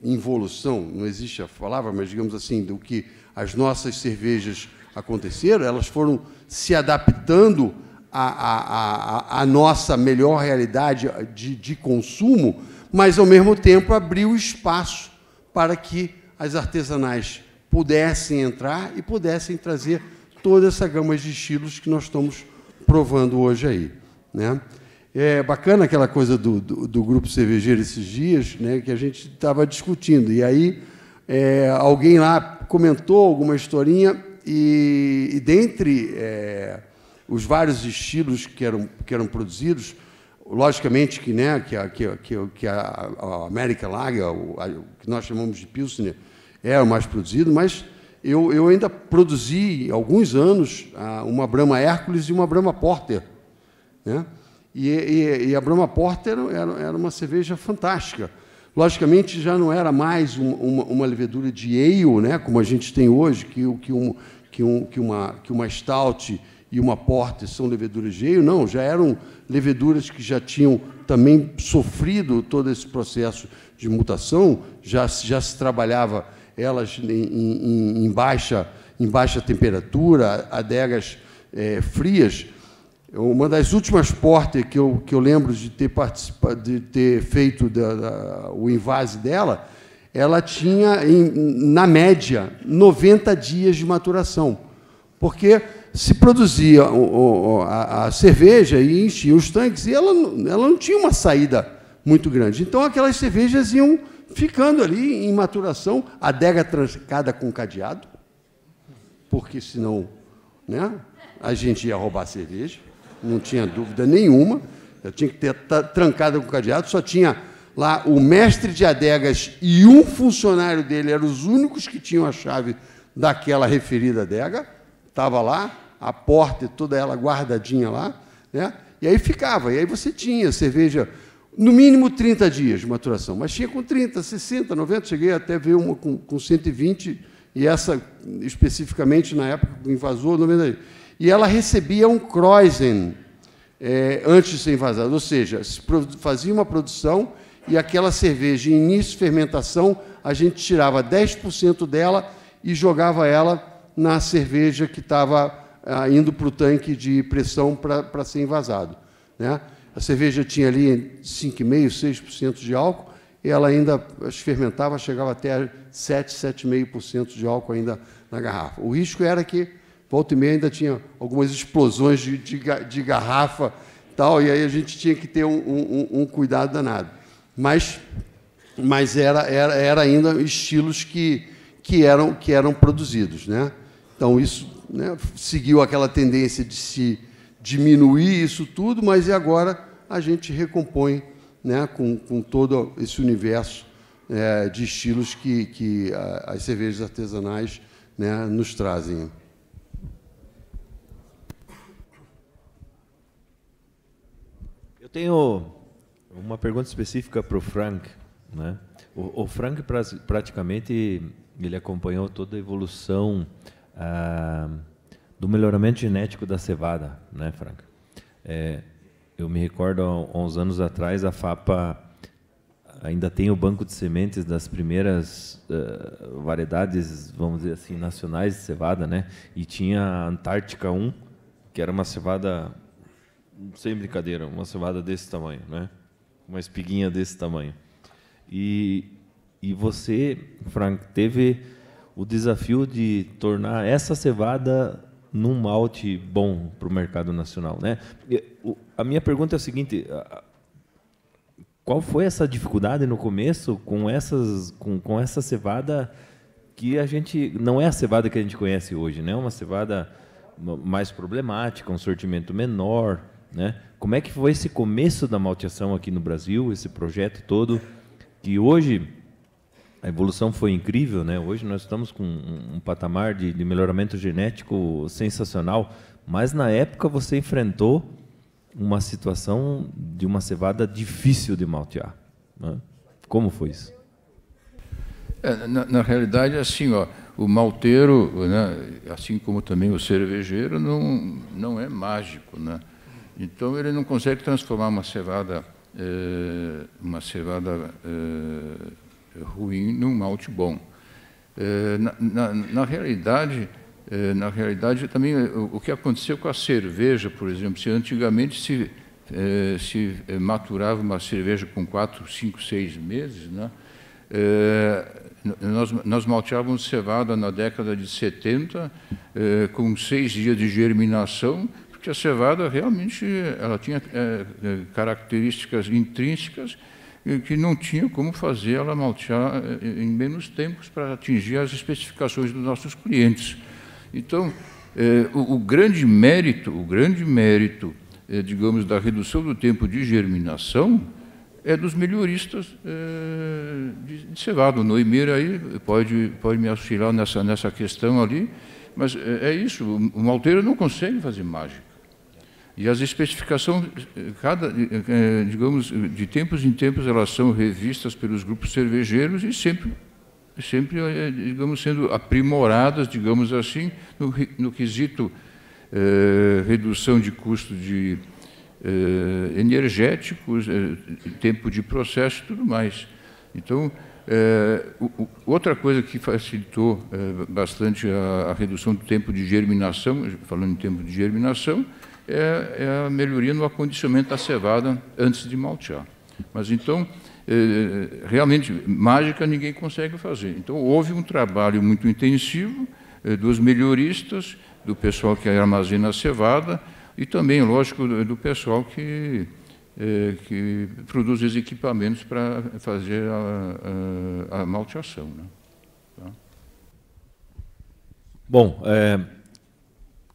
involução, não existe a palavra, mas digamos assim, do que as nossas cervejas aconteceram, elas foram se adaptando à, à, à, à nossa melhor realidade de, de consumo, mas ao mesmo tempo abriu espaço para que as artesanais pudessem entrar e pudessem trazer toda essa gama de estilos que nós estamos provando hoje aí. Né? É bacana aquela coisa do, do, do grupo cervejeiro esses dias, né, que a gente estava discutindo. E aí é, alguém lá comentou alguma historinha e, e dentre é, os vários estilos que eram, que eram produzidos, Logicamente que, né, que, a, que, que, que a, América Lager, o, que nós chamamos de Pilsner, é o mais produzido, mas eu, eu ainda produzi, alguns anos, uma Brahma Hércules e uma Brahma Porter. Né? E, e, e a Brahma Porter era, era, uma cerveja fantástica. Logicamente, já não era mais uma, uma, uma levedura de ale, né, como a gente tem hoje, que, que, um, que, um, que, uma, que uma stout e uma porta são leveduras de eio, não, já eram leveduras que já tinham também sofrido todo esse processo de mutação, já, já se trabalhava elas em, em, em baixa, em baixa temperatura, adegas é, frias. Uma das últimas portas que eu, que eu lembro de ter, participado, de ter feito da, da, o invase dela, ela tinha, em, na média, 90 dias de maturação. Porque se produzia a, cerveja e enchia os tanques, e ela, ela não tinha uma saída muito grande. Então, aquelas cervejas iam ficando ali em maturação, adega trancada com cadeado, porque senão né, a gente ia roubar cerveja, não tinha dúvida nenhuma. Eu tinha que ter trancada com cadeado, só tinha lá o mestre de adegas e um funcionário dele eram os únicos que tinham a chave daquela referida adega estava lá, a porta e toda ela guardadinha lá, né? e aí ficava. E aí você tinha cerveja, no mínimo 30 dias de maturação, mas tinha com 30, 60, 90, cheguei até ver uma com, com 120, e essa especificamente na época invasor 90 dias. E ela recebia um Croisen é, antes de ser invasada, ou seja, se fazia uma produção e aquela cerveja, início fermentação, a gente tirava 10% dela e jogava ela na cerveja que estava ah, indo para o tanque de pressão para ser envasado. Né? A cerveja tinha ali 5,5%, 6% de álcool, e ela ainda fermentava, chegava até 7, 7,5% de álcool ainda na garrafa. O risco era que, volta e meia, ainda tinha algumas explosões de, de, de garrafa tal, e aí a gente tinha que ter um, um, um cuidado danado. Mas, mas era, era, era ainda estilos que, que, eram, que eram produzidos. Né? Então, isso né, seguiu aquela tendência de se diminuir isso tudo, mas e agora a gente recompõe né, com, com todo esse universo é, de estilos que, que as cervejas artesanais né, nos trazem. Eu tenho uma pergunta específica para o Frank. Né? O, o Frank praticamente ele acompanhou toda a evolução do melhoramento genético da cevada, né, Franca? É, eu me recordo há uns anos atrás a FAPA ainda tem o banco de sementes das primeiras uh, variedades, vamos dizer assim, nacionais de cevada, né? E tinha a Antártica 1, que era uma cevada sem brincadeira, uma cevada desse tamanho, né? Uma espiguinha desse tamanho. E e você, Frank, teve o desafio de tornar essa cevada num malte bom para o mercado nacional, né? A minha pergunta é a seguinte: qual foi essa dificuldade no começo com essas, com, com essa cevada que a gente não é a cevada que a gente conhece hoje, né? Uma cevada mais problemática, um sortimento menor, né? Como é que foi esse começo da malteação aqui no Brasil, esse projeto todo que hoje a evolução foi incrível, né? Hoje nós estamos com um, patamar de, de, melhoramento genético sensacional, mas na época você enfrentou uma situação de uma cevada difícil de maltear. Né? Como foi isso? É, na, na, realidade, assim, ó, o malteiro, né, assim como também o cervejeiro, não, não é mágico, né? Então ele não consegue transformar uma cevada, eh, uma cevada eh, ruim num malte bom. Eh, na, na, na, realidade, eh, na realidade também eh, o que aconteceu com a cerveja, por exemplo, se antigamente se se maturava uma cerveja com quatro, cinco, seis meses, né? nós, nós malteávamos cevada na década de 70, com seis dias de germinação, porque a cevada realmente ela tinha características intrínsecas eh, que não tinha como fazer ela maltear eh, em menos tempos para atingir as especificações dos nossos clientes. Então, eh, o, o, grande mérito, o grande mérito, digamos, da redução do tempo de germinação é dos melhoristas eh, de, de cevado. aí pode, pode me auxiliar nessa, nessa questão ali, mas é, é isso, o, o malteiro não consegue fazer mágica. E as especificações, cada, eh, eh, digamos, de tempos em tempos, elas são revistas pelos grupos cervejeiros e sempre, sempre eh, digamos, sendo aprimoradas, digamos assim, no, no quesito eh, redução de custo de eh, tempo de processo e tudo mais. Então, é, outra coisa que facilitou é, bastante a, a, redução do tempo de germinação, falando em tempo de germinação, é, é a melhoria no acondicionamento da cevada antes de maltear. Mas então, é, realmente, mágica ninguém consegue fazer. Então, houve um trabalho muito intensivo é, dos melhoristas, do pessoal que armazena a cevada e também, lógico, do, pessoal que, é, que produz os equipamentos para fazer a, a, a malteação. Né? Tá? Bom, é,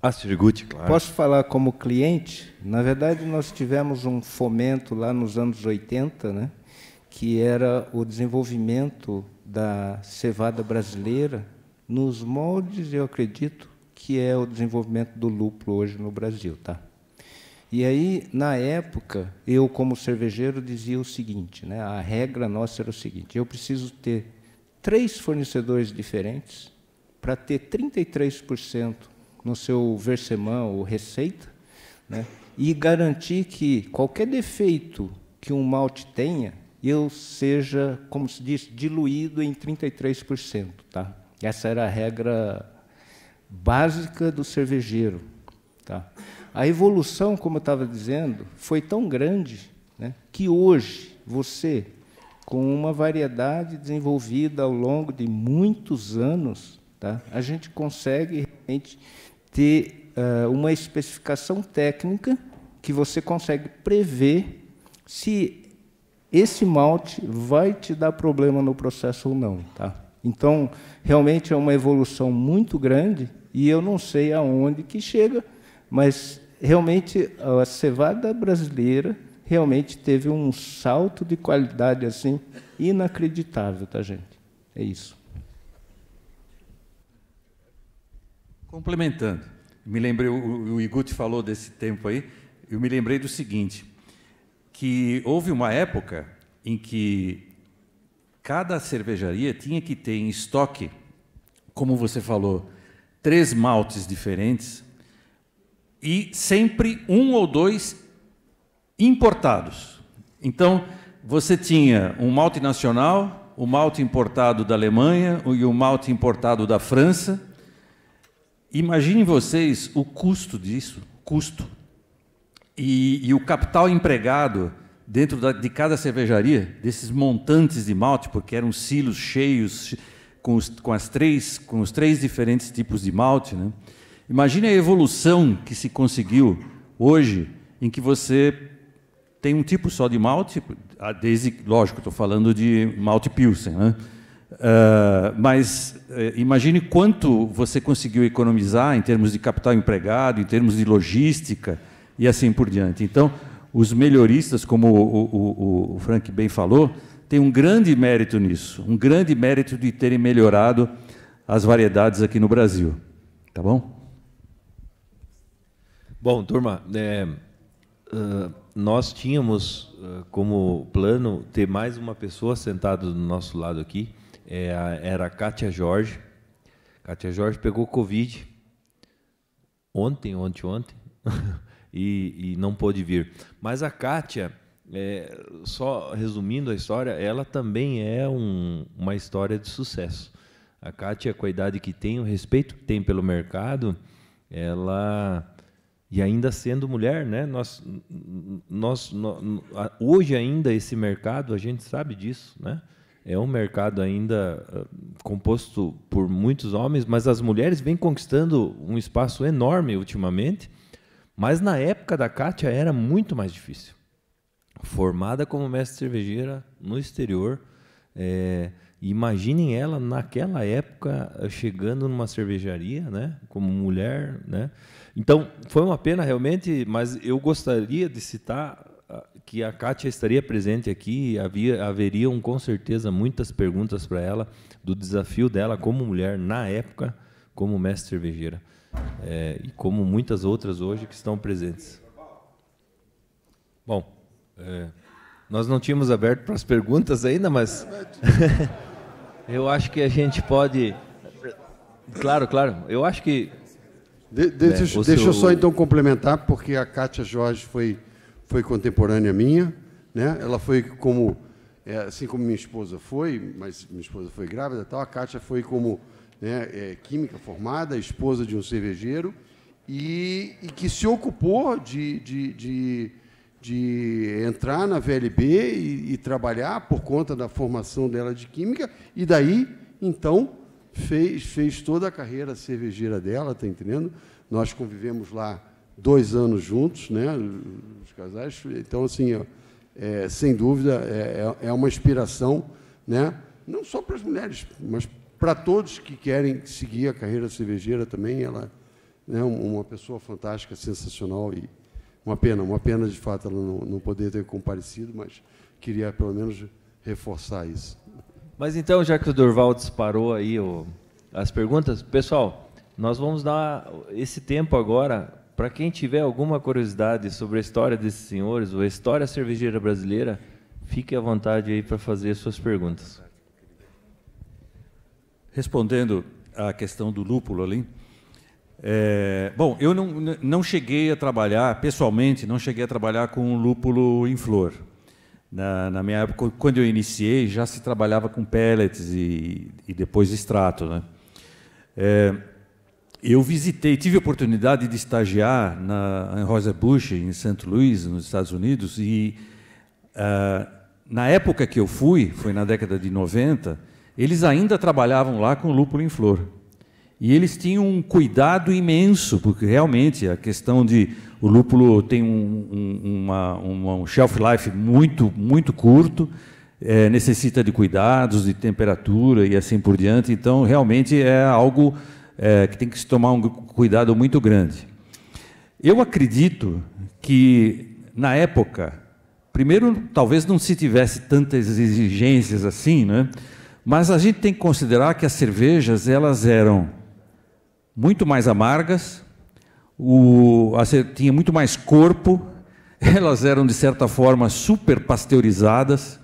ah, claro. Posso falar como cliente? Na verdade, nós tivemos um fomento lá nos anos 80, né, que era o desenvolvimento da cevada brasileira nos moldes, eu acredito, que é o desenvolvimento do lúpulo hoje no Brasil, tá? E aí, na época, eu como cervejeiro dizia o seguinte, né? A regra nossa era o seguinte: eu preciso ter três fornecedores diferentes para ter 33% no seu versemã ou receita, né? e garantir que qualquer defeito que um malte tenha, eu seja, como se diz, diluído em 33%. Tá? Essa era a regra básica do cervejeiro. Tá? A evolução, como eu estava dizendo, foi tão grande né, que hoje você, com uma variedade desenvolvida ao longo de muitos anos, tá, a gente consegue realmente ter uh, uma especificação técnica que você consegue prever se esse malte vai te dar problema no processo ou não, tá? Então, realmente é uma evolução muito grande e eu não sei aonde que chega, mas realmente a cevada brasileira realmente teve um salto de qualidade assim inacreditável, tá gente? É isso. Complementando, me lembrei, o, Iguti falou desse tempo aí, eu me lembrei do seguinte, que houve uma época em que cada cervejaria tinha que ter em estoque, como você falou, três maltes diferentes e sempre um ou dois importados. Então, você tinha um malte nacional, o um malte importado da Alemanha e o um malte importado da França, Imaginem vocês o custo disso, custo, e, e o capital empregado dentro da, de cada cervejaria, desses montantes de malte, porque eram silos cheios com os, com as três, com os três diferentes tipos de malte. Né? Imagine a evolução que se conseguiu hoje, em que você tem um tipo só de malte, desde, lógico, estou falando de malte Pilsen, né? Ah, mas eh, imagine quanto você conseguiu economizar em termos de capital empregado, em termos de logística e assim por diante. Então, os melhoristas, como o, o, o Frank bem falou, têm um grande mérito nisso, um grande mérito de terem melhorado as variedades aqui no Brasil. Tá bom? Bom, turma, é, uh, nós tínhamos uh, como plano ter mais uma pessoa sentada do nosso lado aqui é, era a Kátia Jorge. Kátia Jorge pegou Covid ontem, ontem, ontem, e, e, não pôde vir. Mas a Kátia, é, só resumindo a história, ela também é um, uma história de sucesso. A Kátia, com a idade que tem, o respeito que tem pelo mercado, ela e ainda sendo mulher, né? Nós, nós, nós hoje ainda esse mercado, a gente sabe disso, né? é um mercado ainda ah, composto por muitos homens, mas as mulheres vêm conquistando um espaço enorme ultimamente. Mas na época da Kátia era muito mais difícil. Formada como mestre cervejeira no exterior, é, imaginem ela naquela época ah, chegando numa cervejaria, né, como mulher, né. Então foi uma pena realmente, mas eu gostaria de citar que a Kátia estaria presente aqui, havia, haveriam com certeza muitas perguntas para ela do desafio dela como mulher na época, como mestre cervejeira, é, e como muitas outras hoje que estão presentes. Bom, é, nós não tínhamos aberto para as perguntas ainda, mas eu acho que a gente pode. Claro, claro. Eu acho que. De, deixa, é, deixa eu só então complementar, porque a Kátia Jorge foi foi contemporânea minha, né? Ela foi como é, assim como minha esposa foi, mas minha esposa foi grávida, tal. A Kátia foi como né, é, química formada, esposa de um cervejeiro e, e que se ocupou de, de, de, de entrar na VLB e, e trabalhar por conta da formação dela de química e daí então fez, fez toda a carreira cervejeira dela, tá entendendo? Nós convivemos lá dois anos juntos, né? casais, então, assim, é, sem dúvida, é, é, é uma inspiração, né? não só para as mulheres, mas para todos que querem seguir a carreira cervejeira também. Ela é né, uma pessoa fantástica, sensacional e uma pena, uma pena de fato ela não, não poder ter comparecido, mas queria pelo menos reforçar isso. Mas então, já que o Durval disparou aí o, as perguntas, pessoal, nós vamos dar esse tempo agora para quem tiver alguma curiosidade sobre a história desses senhores, ou a história cervejeira brasileira, fique à vontade aí para fazer suas perguntas. Respondendo à questão do lúpulo ali, é, bom, eu não, não cheguei a trabalhar, pessoalmente, não cheguei a trabalhar com lúpulo em flor. Na, na minha época, quando eu iniciei, já se trabalhava com pellets e, e depois extrato. Né? É, eu visitei, tive a oportunidade de estagiar na em Rosa Bush, em Santo Luís, nos Estados Unidos, e uh, na época que eu fui, foi na década de 90, eles ainda trabalhavam lá com lúpulo em flor. E eles tinham um cuidado imenso, porque realmente a questão de o lúpulo tem um, um, uma, um shelf life muito, muito curto, é, necessita de cuidados, de temperatura e assim por diante. Então, realmente é algo é, que tem que se tomar um cuidado muito grande. Eu acredito que, na época, primeiro, talvez não se tivesse tantas exigências assim, né? mas a gente tem que considerar que as cervejas elas eram muito mais amargas, o, a, tinha muito mais corpo, elas eram, de certa forma, super pasteurizadas.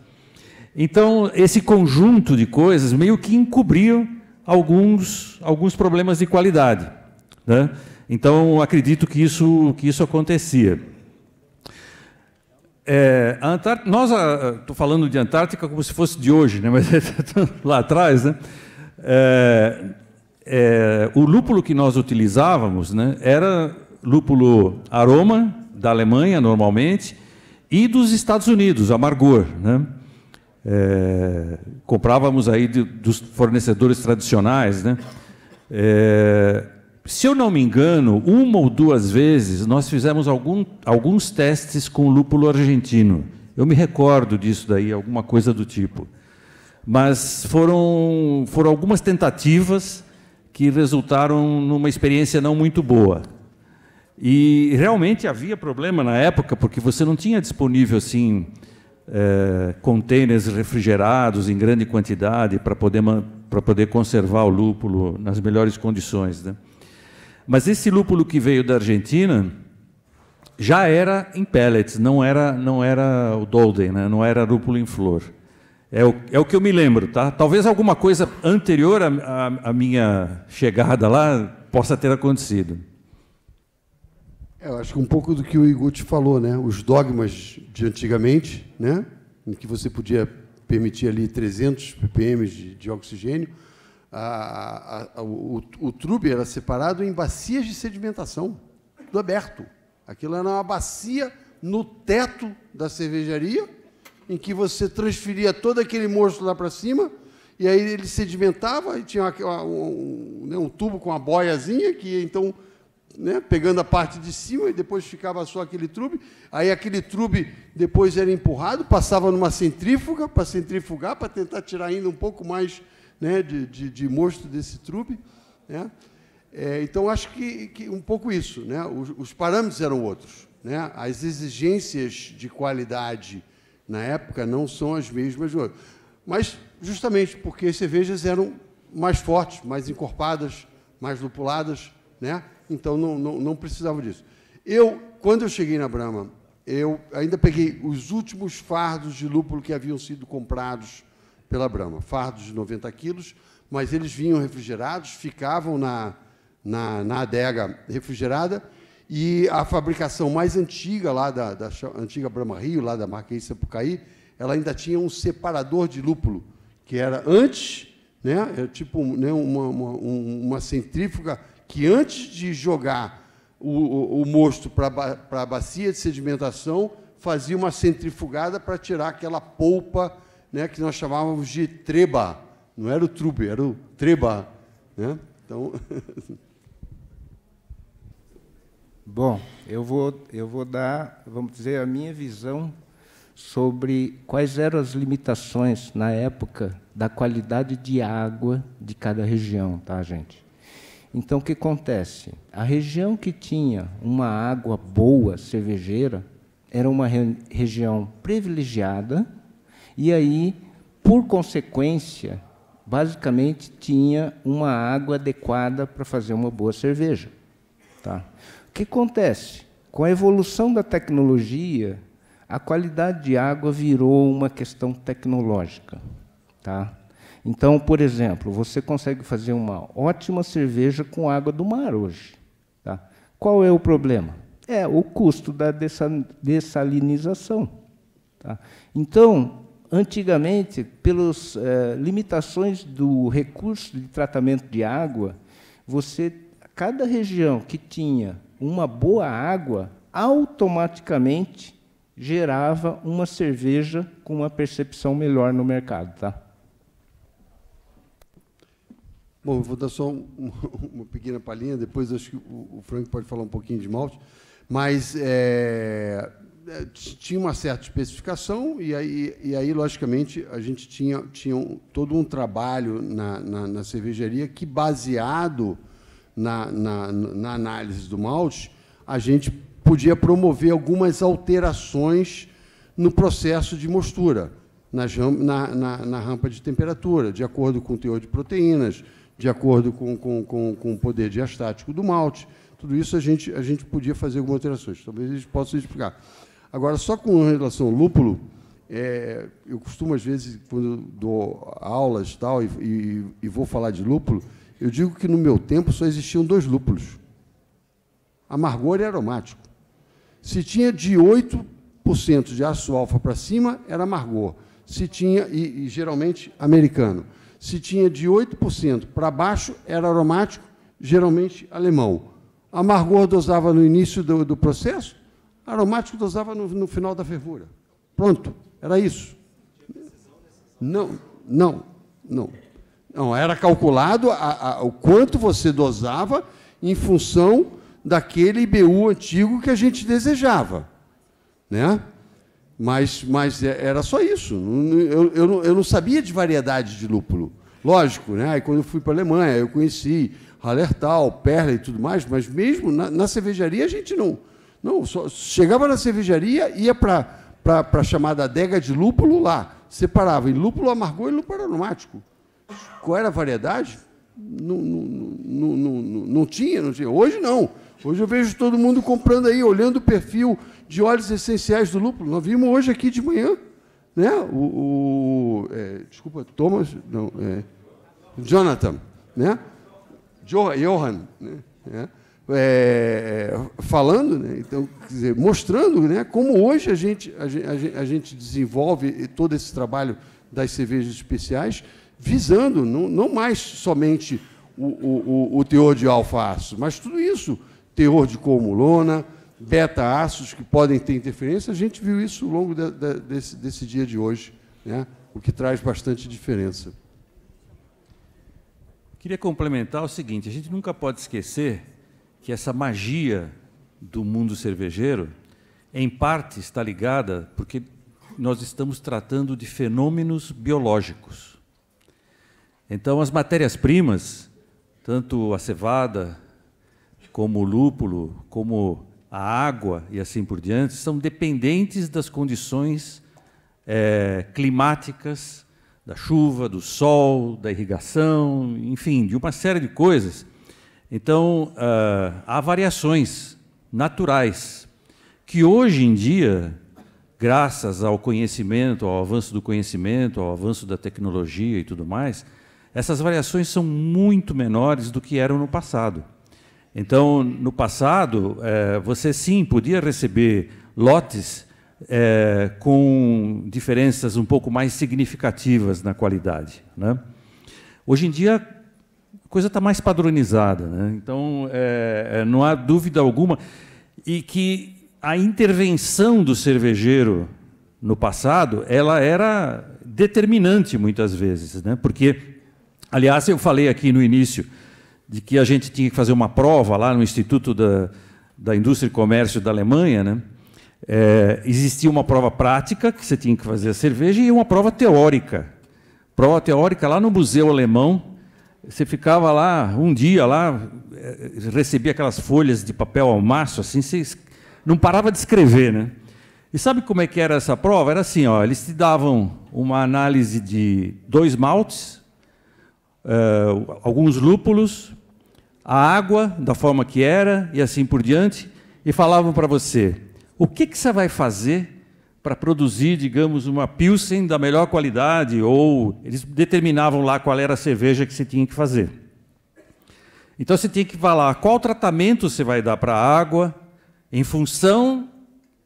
Então, esse conjunto de coisas meio que encobriam alguns, alguns problemas de qualidade. Né? Então, acredito que isso, que isso acontecia. É, nós, estou ah, ah, falando de Antártica como se fosse de hoje, né? mas é lá atrás, né? É, é, o lúpulo que nós utilizávamos né? era lúpulo aroma, da Alemanha, normalmente, e dos Estados Unidos, amargor. Né? É, comprávamos aí de, dos fornecedores tradicionais, né? É, se eu não me engano, uma ou duas vezes nós fizemos algum, alguns testes com lúpulo argentino. Eu me recordo disso daí, alguma coisa do tipo. Mas foram, foram algumas tentativas que resultaram numa experiência não muito boa. E realmente havia problema na época, porque você não tinha disponível assim é, containers refrigerados em grande quantidade para poder, para poder conservar o lúpulo nas melhores condições. Né? Mas esse lúpulo que veio da Argentina já era em pellets, não era, não era o Dolden, né? não era lúpulo em flor. É o, é o que eu me lembro, tá? Talvez alguma coisa anterior à, à minha chegada lá possa ter acontecido. Eu acho que um pouco do que o Igor te falou, né? Os dogmas de antigamente, né? Em que você podia permitir ali 300 ppm de, de oxigênio, a, a, a, o, o trube era separado em bacias de sedimentação, do aberto. Aquilo era uma bacia no teto da cervejaria, em que você transferia todo aquele moço lá para cima, e aí ele sedimentava, e tinha um, um, né, um tubo com uma boiazinha, que então né, pegando a parte de cima e depois ficava só aquele trube. Aí aquele trube depois era empurrado, passava numa centrífuga para centrifugar, para tentar tirar ainda um pouco mais né, de, de, de mosto desse trube. Né? É, então, acho que, que, um pouco isso. Né? Os, os parâmetros eram outros. Né? As exigências de qualidade na época não são as mesmas de hoje. Mas, justamente porque as cervejas eram mais fortes, mais encorpadas, mais lupuladas, né? então não, não, não precisava disso. Eu, quando eu cheguei na Brahma, eu ainda peguei os últimos fardos de lúpulo que haviam sido comprados pela Brahma, fardos de 90 quilos, mas eles vinham refrigerados, ficavam na, na, na adega refrigerada, e a fabricação mais antiga lá da, da antiga Brahma Rio, lá da Marquês Sapucaí, ela ainda tinha um separador de lúpulo, que era antes, né, é tipo né, uma, uma, uma centrífuga que antes de jogar o, o, o mosto para a bacia de sedimentação, fazia uma centrifugada para tirar aquela polpa né, que nós chamávamos de treba. Não era o trube, era o treba. Né? Então... Bom, eu vou, eu vou dar, vamos dizer, a minha visão sobre quais eram as limitações na época da qualidade de água de cada região, tá, gente? Então, o que acontece? A região que tinha uma água boa, cervejeira, era uma re região privilegiada, e aí, por consequência, basicamente tinha uma água adequada para fazer uma boa cerveja. Tá? O que acontece? Com a evolução da tecnologia, a qualidade de água virou uma questão tecnológica. Tá? Então, por exemplo, você consegue fazer uma ótima cerveja com água do mar hoje. Tá? Qual é o problema? É o custo da dessalinização. Tá? Então, antigamente, pelas eh, limitações do recurso de tratamento de água, você, cada região que tinha uma boa água, automaticamente gerava uma cerveja com uma percepção melhor no mercado, tá? Bom, vou dar só um, uma pequena palhinha, depois acho que o, o Frank pode falar um pouquinho de malte, mas é, é tinha uma certa especificação e aí, e aí logicamente, a gente tinha, tinha um, todo um trabalho na, na, na cervejaria que, baseado na, na, na análise do malte, a gente podia promover algumas alterações no processo de mostura, na, na, na, rampa de temperatura, de acordo com o teor de proteínas, de acordo com, com, com, com o poder diastático do malte. Tudo isso a gente, a gente podia fazer algumas alterações. Talvez eles possam explicar. Agora, só com relação ao lúpulo, é, eu costumo, às vezes, quando dou aulas tal, e, e, e vou falar de lúpulo, eu digo que no meu tempo só existiam dois lúpulos, amargor e aromático. Se tinha de 8% de ácido alfa para cima, era amargor. Se tinha, e, e geralmente americano se tinha de 8% para baixo, era aromático, geralmente alemão. Amargor dosava no início do, do processo, aromático dosava no, no, final da fervura. Pronto, era isso. Não, não, não. Não, era calculado a, a, o quanto você dosava em função daquele IBU antigo que a gente desejava. Né? Mas, mas é, era só isso. Eu, eu, não, eu não sabia de variedade de lúpulo. Lógico, né? Aí quando eu fui para a Alemanha, eu conheci Hallertal, Perla e tudo mais, mas mesmo na, na cervejaria a gente não. não chegava na cervejaria, ia para a chamada adega de lúpulo lá, separava em lúpulo amargor e lúpulo aromático. Qual era a variedade? Não, não, não, não, não tinha, não tinha. Hoje não. Hoje eu vejo todo mundo comprando aí, olhando o perfil de óleos essenciais do lúpulo. Nós vimos hoje aqui de manhã, né? O, o é, desculpa, Thomas, não, é, Jonathan, né? Jo, Johan, né? É, é falando, né? então, dizer, mostrando né? como hoje a gente, a, gente, a gente desenvolve todo esse trabalho das cervejas especiais, visando não, não mais somente o, o, o, teor de alfa alfa-aço, mas tudo isso, teor de comulona, beta aços que podem ter interferência. A gente viu isso ao longo de, de, desse, desse dia de hoje, né? o que traz bastante diferença. Queria complementar o seguinte: a gente nunca pode esquecer que essa magia do mundo cervejeiro, em parte, está ligada porque nós estamos tratando de fenômenos biológicos. Então, as matérias-primas, tanto a cevada, como o lúpulo, como a água e assim por diante, são dependentes das condições é, climáticas, da chuva, do sol, da irrigação, enfim, de uma série de coisas. Então, uh, há variações naturais que hoje em dia, graças ao conhecimento, ao avanço do conhecimento, ao avanço da tecnologia e tudo mais, essas variações são muito menores do que eram no passado. Então, no passado, é, você sim podia receber lotes é, com diferenças um pouco mais significativas na qualidade. Né? Hoje em dia, a coisa está mais padronizada, né? então é, é, não há dúvida alguma e que a intervenção do cervejeiro no passado ela era determinante muitas vezes, né? porque, aliás, eu falei aqui no início de que a gente tinha que fazer uma prova lá no Instituto da, da Indústria e Comércio da Alemanha, né? É, existia uma prova prática, que você tinha que fazer a cerveja, e uma prova teórica. Prova teórica lá no Museu Alemão. Você ficava lá um dia, lá, é, recebia aquelas folhas de papel ao maço, assim, você não parava de escrever. Né? E sabe como é que era essa prova? Era assim, ó, eles te davam uma análise de dois maltes, uh, alguns lúpulos, a água da forma que era e assim por diante, e falavam para você: o que, que você vai fazer para produzir, digamos, uma Pilsen da melhor qualidade? Ou eles determinavam lá qual era a cerveja que você tinha que fazer. Então você tinha que falar qual tratamento você vai dar para a água em função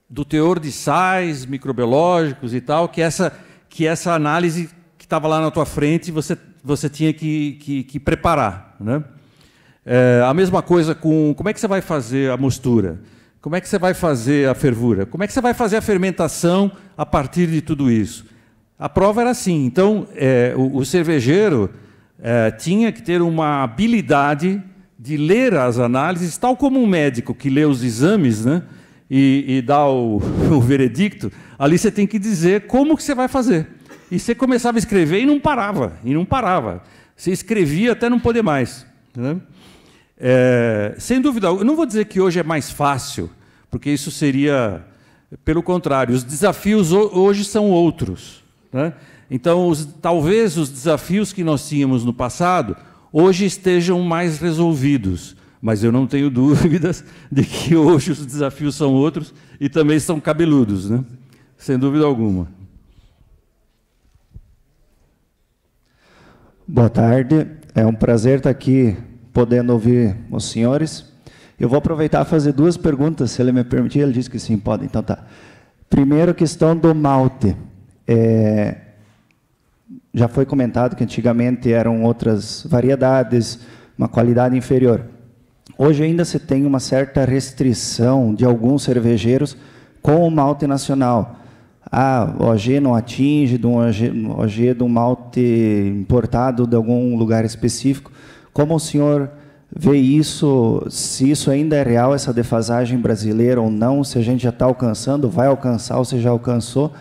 do teor de sais microbiológicos e tal, que essa, que essa análise que estava lá na tua frente você, você tinha que, que, que preparar. Né? É, a mesma coisa com como é que você vai fazer a mostura? Como é que você vai fazer a fervura? Como é que você vai fazer a fermentação a partir de tudo isso? A prova era assim. Então, é, o, o, cervejeiro é, tinha que ter uma habilidade de ler as análises, tal como um médico que lê os exames né, e, e dá o, o veredicto. Ali você tem que dizer como que você vai fazer. E você começava a escrever e não parava, e não parava. Você escrevia até não poder mais. Né? É, sem dúvida, eu não vou dizer que hoje é mais fácil, porque isso seria, pelo contrário, os desafios hoje são outros. Né? Então, os, talvez os desafios que nós tínhamos no passado hoje estejam mais resolvidos, mas eu não tenho dúvidas de que hoje os desafios são outros e também são cabeludos, né? sem dúvida alguma. Boa tarde, é um prazer estar aqui podendo ouvir os senhores. Eu vou aproveitar e fazer duas perguntas, se ele me permitir. Ele disse que sim, pode, então tá. Primeiro, questão do malte. É, já foi comentado que antigamente eram outras variedades, uma qualidade inferior. Hoje ainda se tem uma certa restrição de alguns cervejeiros com o malte nacional. Ah, OG não atinge, do OG, OG de um malte importado de algum lugar específico. Como o senhor vê isso, se isso ainda é real, essa defasagem brasileira ou não, se a gente já está alcançando, vai alcançar ou se já alcançou?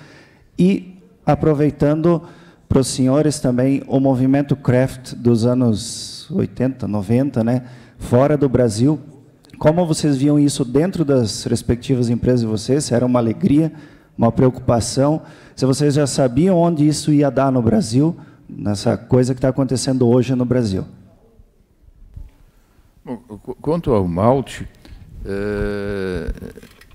E aproveitando para os senhores também o movimento craft dos anos 80, 90, né, fora do Brasil, como vocês viam isso dentro das respectivas empresas de vocês? Se era uma alegria, uma preocupação? Se vocês já sabiam onde isso ia dar no Brasil, nessa coisa que está acontecendo hoje no Brasil? Bom, quanto ao malte, eh,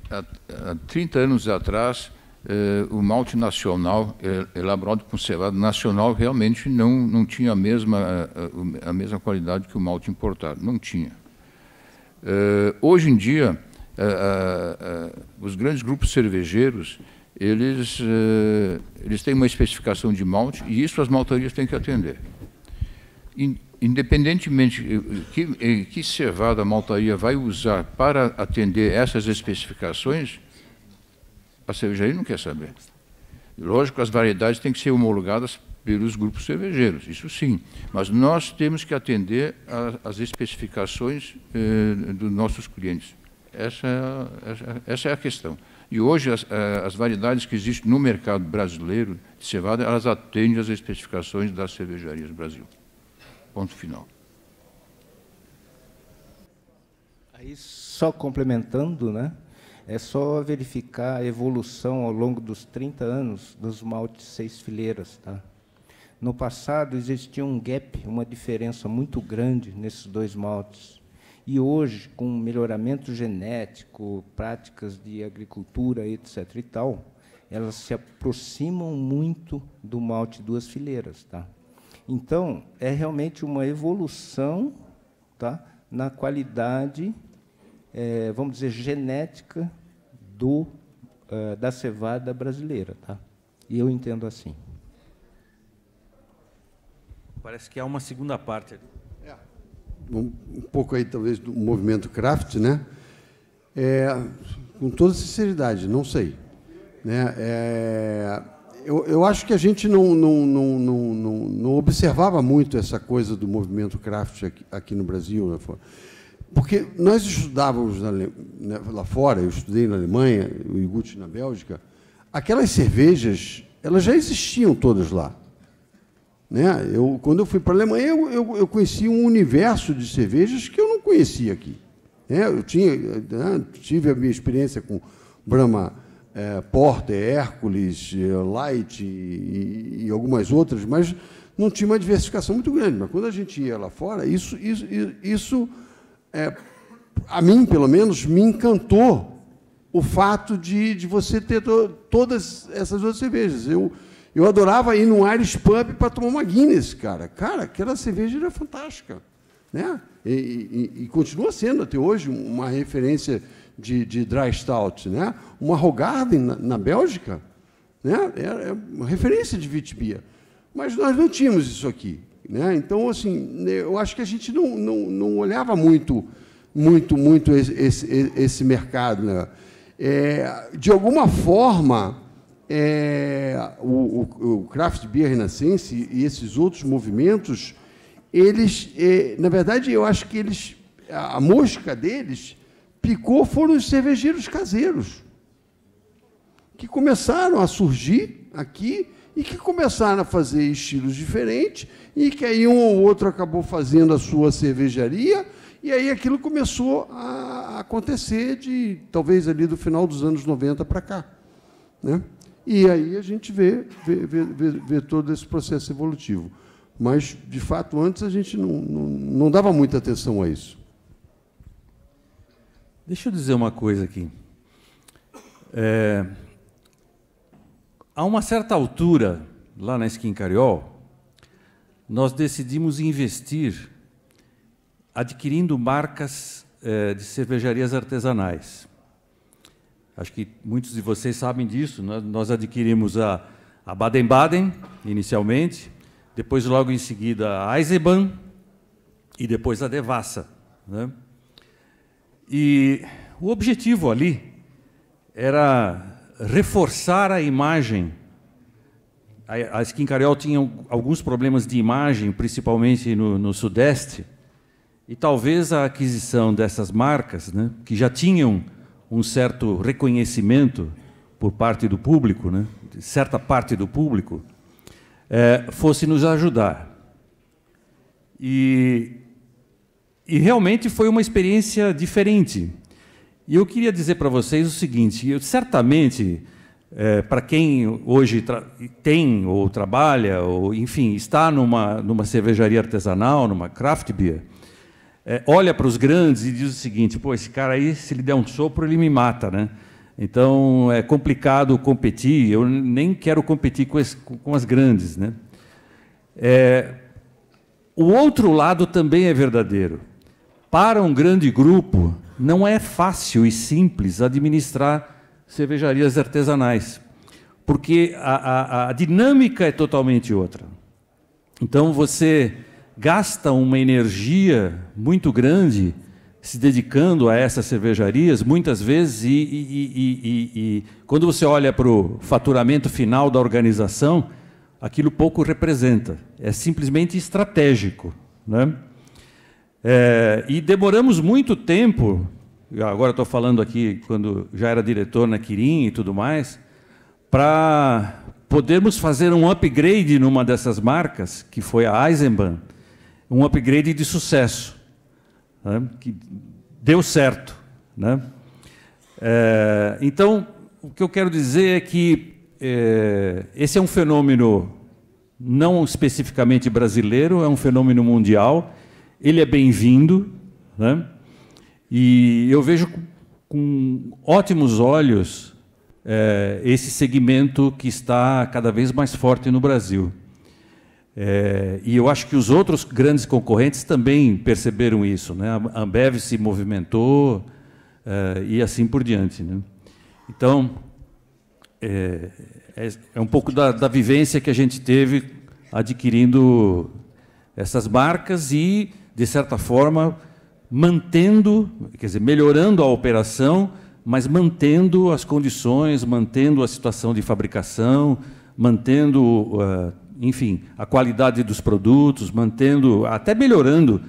há, há 30 anos atrás, eh, o malte nacional, eh, elaborado com cevada nacional, realmente não, não tinha a mesma, a, eh, a mesma qualidade que o malte importado. Não tinha. hoje em dia, os grandes grupos cervejeiros, eles, eles têm uma especificação de malte e isso as maltarias têm que atender independentemente eh, eh, que, eh, que cevada a maltaria vai usar para atender essas especificações, a cervejaria não quer saber. Lógico, as variedades têm que ser homologadas pelos grupos cervejeiros, isso sim, mas nós temos que atender às especificações eh, dos nossos clientes. Essa, essa, essa, é a questão. E hoje as, as, variedades que existem no mercado brasileiro de cevada, elas atendem às especificações das cervejarias do Brasil. Ponto final. Aí, só complementando, né? É só verificar a evolução ao longo dos 30 anos dos maltes seis fileiras. Tá? No passado, existia um gap, uma diferença muito grande nesses dois maltes. E hoje, com melhoramento genético, práticas de agricultura, etc. e tal, elas se aproximam muito do malte duas fileiras. Tá? Então, é realmente uma evolução tá, na qualidade, é, vamos dizer, genética do, é, da cevada brasileira. Tá? E eu entendo assim. Parece que há uma segunda parte É. Um, um, pouco aí, talvez, do movimento craft, né? É, com toda sinceridade, não sei. Né? É, eu, eu acho que a gente não, não, não, não, não observava muito essa coisa do movimento craft aqui, aqui no Brasil. Né? Porque nós estudávamos na, né, lá fora, eu estudei na Alemanha, o Igut na Bélgica, aquelas cervejas, elas já existiam todas lá. Né? Eu, quando eu fui para a Alemanha, eu, eu, eu, conheci um universo de cervejas que eu não conhecia aqui. Né? Eu tinha, né, tive a minha experiência com Brahma é, Porter, Hércules, é, Light e, e, algumas outras, mas não tinha uma diversificação muito grande. Mas quando a gente ia lá fora, isso, isso, isso é, a mim, pelo menos, me encantou o fato de, de você ter to, todas essas outras cervejas. Eu, eu adorava ir num Irish Pub para tomar uma Guinness, cara. Cara, aquela cerveja era fantástica. Né? E, e, e continua sendo até hoje uma referência de, de dry stout, né? Uma Rogarden na, na Bélgica, né? É, é uma referência de Vitibia. Mas nós não tínhamos isso aqui, né? Então, assim, né, eu acho que a gente não, não, não olhava muito, muito, muito esse, esse, esse mercado, né? É, de alguma forma, é, o, o, o, craft beer renascense e esses outros movimentos, eles, é, na verdade, eu acho que eles, a, a mosca deles picou foram os cervejeiros caseiros, que começaram a surgir aqui e que começaram a fazer estilos diferentes e que aí um ou outro acabou fazendo a sua cervejaria e aí aquilo começou a acontecer de talvez ali do final dos anos 90 para cá, né? E aí a gente vê, vê, vê, vê, todo esse processo evolutivo. Mas, de fato, antes a gente não, não, não dava muita atenção a isso. Deixa eu dizer uma coisa aqui. É, a uma certa altura, lá na Skin Cariol, nós decidimos investir adquirindo marcas é, de cervejarias artesanais. Acho que muitos de vocês sabem disso. Nós, né? nós adquirimos a, a Baden-Baden, inicialmente, depois, logo em seguida, a Eisenbahn e depois a Devassa. Né? E o objetivo ali era reforçar a imagem. A, Skin Carioca tinha alguns problemas de imagem, principalmente no, no Sudeste, e talvez a aquisição dessas marcas, né, que já tinham um certo reconhecimento por parte do público, né, certa parte do público, é, fosse nos ajudar. E e realmente foi uma experiência diferente. E eu queria dizer para vocês o seguinte: eu, certamente, é, para quem hoje tem ou trabalha, ou enfim, está numa, numa cervejaria artesanal, numa craft beer, é, olha para os grandes e diz o seguinte: pô, esse cara aí, se ele der um sopro, ele me mata, né? Então é complicado competir. Eu nem quero competir com, as, com as grandes, né? É, o outro lado também é verdadeiro. Para um grande grupo, não é fácil e simples administrar cervejarias artesanais, porque a, a, a dinâmica é totalmente outra. Então você gasta uma energia muito grande se dedicando a essas cervejarias, muitas vezes, e, e, e, e quando você olha para o faturamento final da organização, aquilo pouco representa. É simplesmente estratégico. Né? É, e demoramos muito tempo, agora estou falando aqui quando já era diretor na Quirim e tudo mais, para podermos fazer um upgrade numa dessas marcas, que foi a Eisenbahn, um upgrade de sucesso, né, que deu certo. Né? É, então, o que eu quero dizer é que é, esse é um fenômeno não especificamente brasileiro, é um fenômeno mundial ele é bem-vindo, né? e eu vejo com ótimos olhos é, esse segmento que está cada vez mais forte no Brasil. É, e eu acho que os outros grandes concorrentes também perceberam isso. Né? A Ambev se movimentou é, e assim por diante. Né? Então, é, é, um pouco da, da, vivência que a gente teve adquirindo essas marcas e de certa forma, mantendo, quer dizer, melhorando a operação, mas mantendo as condições, mantendo a situação de fabricação, mantendo, eh, enfim, a qualidade dos produtos, mantendo, até melhorando,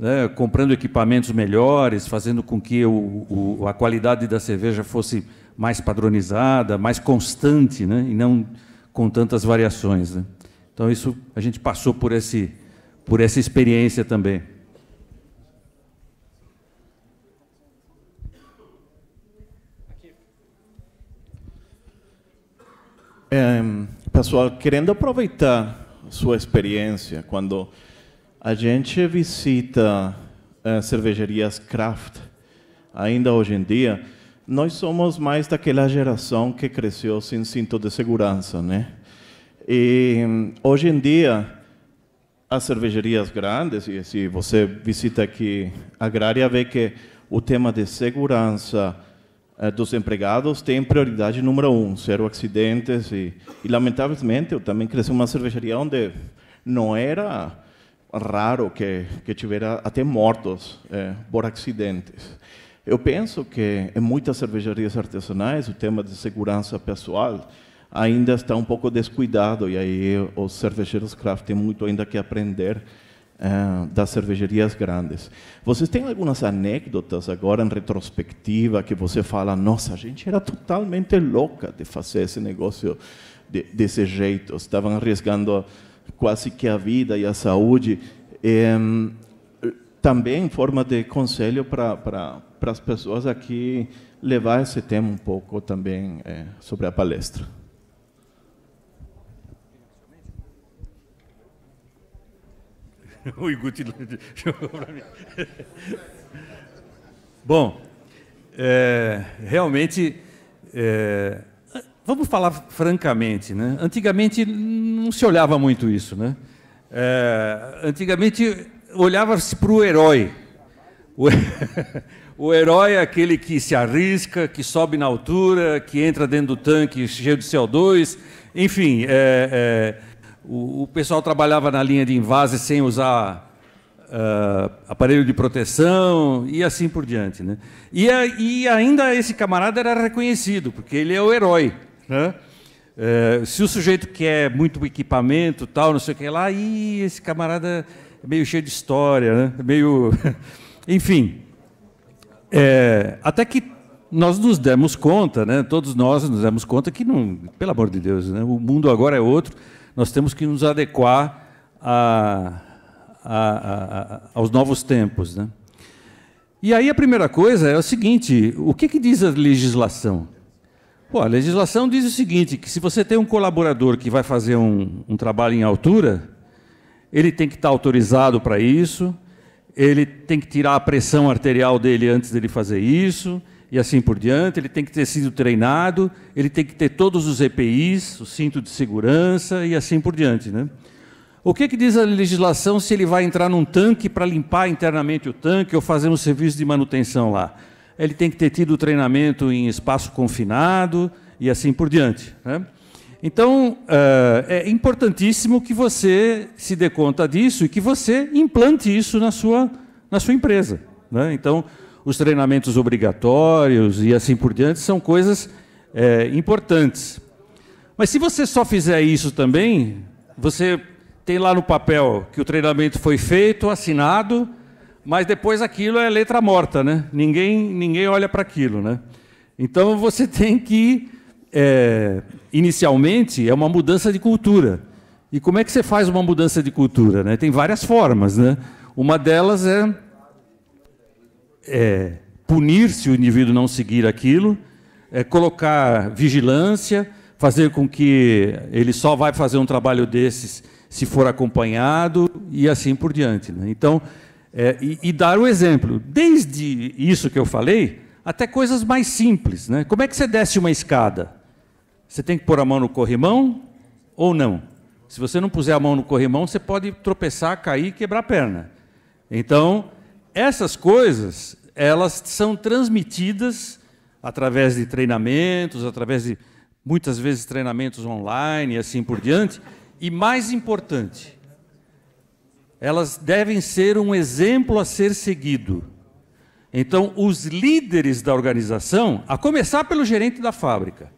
né, comprando equipamentos melhores, fazendo com que o, o, a qualidade da cerveja fosse mais padronizada, mais constante, né, e não com tantas variações. Né. Então isso a gente passou por esse por essa experiência também. É, pessoal, querendo aproveitar sua experiência, quando a gente visita é, cervejarias craft, ainda hoje em dia, nós somos mais daquela geração que cresceu sem cinto de segurança, né? E hoje em dia, as cervejarias grandes, e se você visita aqui a Agrária, vê que o tema de segurança, eh, dos empregados tem prioridade número um, zero acidentes e, e, lamentavelmente eu também cresci numa cervejaria onde não era raro que que tivera até mortos é, por acidentes. Eu penso que em muitas cervejarias artesanais o tema de segurança pessoal ainda está um pouco descuidado e aí os cervejeiros craft têm muito ainda que aprender ah, das cervejarias grandes. Vocês têm algumas anedotas agora em retrospectiva que você fala, nossa, a gente era totalmente louca de fazer esse negócio de, desse jeito, estavam arriscando quase que a vida e a saúde. também em forma de conselho para, para, para as pessoas aqui levar esse tema um pouco também é, sobre a palestra. o Iguti jogou para mim. Bom, é, realmente, é, vamos falar francamente, né? Antigamente não se olhava muito isso, né? É, antigamente olhava-se para o herói. O herói é aquele que se arrisca, que sobe na altura, que entra dentro do tanque cheio de CO2, enfim, é, é o, o pessoal trabalhava na linha de invase sem usar uh, aparelho de proteção e assim por diante. Né? E, a, e ainda esse camarada era reconhecido, porque ele é o herói. Né? Eh, se o sujeito quer muito equipamento, tal, não sei o que lá, e esse camarada é meio cheio de história, né? meio, enfim, é, até que nós nos demos conta, né? Todos nós nos demos conta que não, pelo amor de Deus, né? O mundo agora é outro. Nós temos que nos adequar a, a, a, aos novos tempos. Né? E aí a primeira coisa é o seguinte: o que, que diz a legislação? Pô, a legislação diz o seguinte: que se você tem um colaborador que vai fazer um, um trabalho em altura, ele tem que estar autorizado para isso, ele tem que tirar a pressão arterial dele antes dele fazer isso, e assim por diante, ele tem que ter sido treinado, ele tem que ter todos os EPIs, o cinto de segurança e assim por diante. Né? O que, que diz a legislação se ele vai entrar num tanque para limpar internamente o tanque ou fazer um serviço de manutenção lá? Ele tem que ter tido treinamento em espaço confinado e assim por diante. Né? Então, eh, é importantíssimo que você se dê conta disso e que você implante isso na sua, na sua empresa. Né? Então, os treinamentos obrigatórios e assim por diante são coisas é, importantes. Mas se você só fizer isso também, você tem lá no papel que o treinamento foi feito, assinado, mas depois aquilo é letra morta, né? Ninguém, ninguém olha para aquilo, né? Então você tem que, é, inicialmente, é uma mudança de cultura. E como é que você faz uma mudança de cultura? Né? Tem várias formas, né? Uma delas é é, punir se o indivíduo não seguir aquilo, é, colocar vigilância, fazer com que ele só vai fazer um trabalho desses se for acompanhado e assim por diante. Né? Então, é, e, e, dar o exemplo, desde isso que eu falei, até coisas mais simples. Né? Como é que você desce uma escada? Você tem que pôr a mão no corrimão ou não? Se você não puser a mão no corrimão, você pode tropeçar, cair e quebrar a perna. Então, essas coisas, elas são transmitidas através de treinamentos, através de muitas vezes treinamentos online e assim por diante. E mais importante, elas devem ser um exemplo a ser seguido. Então, os líderes da organização, a começar pelo gerente da fábrica,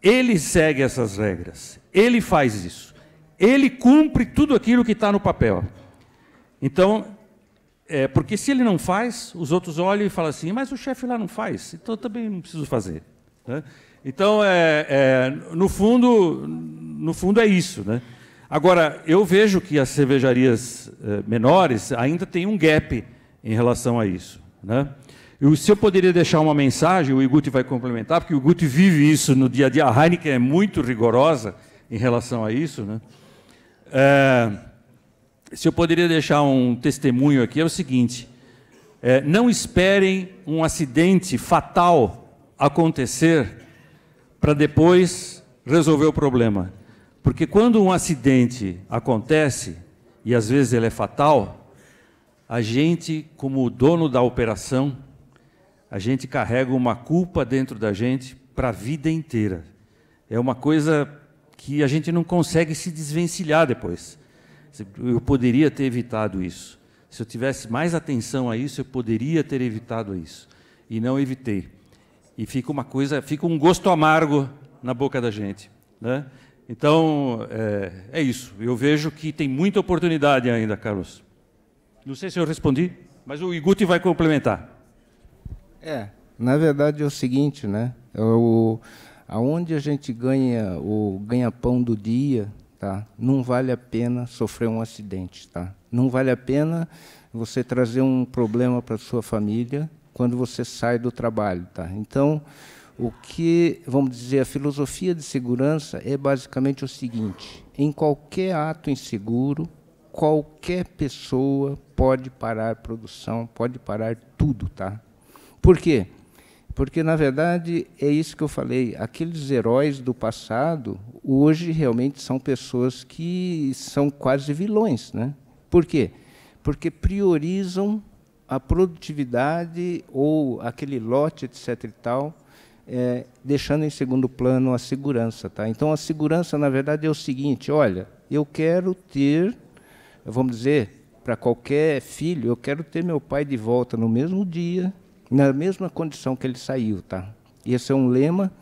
ele segue essas regras, ele faz isso, ele cumpre tudo aquilo que está no papel. Então, é, porque se ele não faz, os outros olham e falam assim, mas o chefe lá não faz, então eu também não preciso fazer. Né? Então, é, é, no, fundo, no fundo, é isso. Né? Agora, eu vejo que as cervejarias é, menores ainda têm um gap em relação a isso. Né? Eu, se eu poderia deixar uma mensagem, o Iguti vai complementar, porque o Iguti vive isso no dia a dia. A Heineken é muito rigorosa em relação a isso. Né? É, se eu poderia deixar um testemunho aqui, é o seguinte: é, não esperem um acidente fatal acontecer para depois resolver o problema. Porque quando um acidente acontece, e às vezes ele é fatal, a gente, como dono da operação, a gente carrega uma culpa dentro da gente para a vida inteira. É uma coisa que a gente não consegue se desvencilhar depois. Eu poderia ter evitado isso. Se eu tivesse mais atenção a isso, eu poderia ter evitado isso. E não evitei. E fica uma coisa, fica um gosto amargo na boca da gente. Né? Então, é, é isso. Eu vejo que tem muita oportunidade ainda, Carlos. Não sei se eu respondi, mas o Iguti vai complementar. É, na verdade é o seguinte, né? É o, aonde a gente ganha o ganha-pão do dia, tá? Não vale a pena sofrer um acidente, tá? Não vale a pena você trazer um problema para sua família quando você sai do trabalho, tá? Então, o que, vamos dizer, a filosofia de segurança é basicamente o seguinte: em qualquer ato inseguro, qualquer pessoa pode parar produção, pode parar tudo, tá? Por quê? Porque, na verdade, é isso que eu falei. Aqueles heróis do passado, hoje, realmente são pessoas que são quase vilões. Né? Por quê? Porque priorizam a produtividade ou aquele lote, etc. e tal, é, deixando em segundo plano a segurança. Tá? Então, a segurança, na verdade, é o seguinte: olha, eu quero ter, vamos dizer, para qualquer filho, eu quero ter meu pai de volta no mesmo dia na mesma condição que ele saiu, tá? Esse é um lema.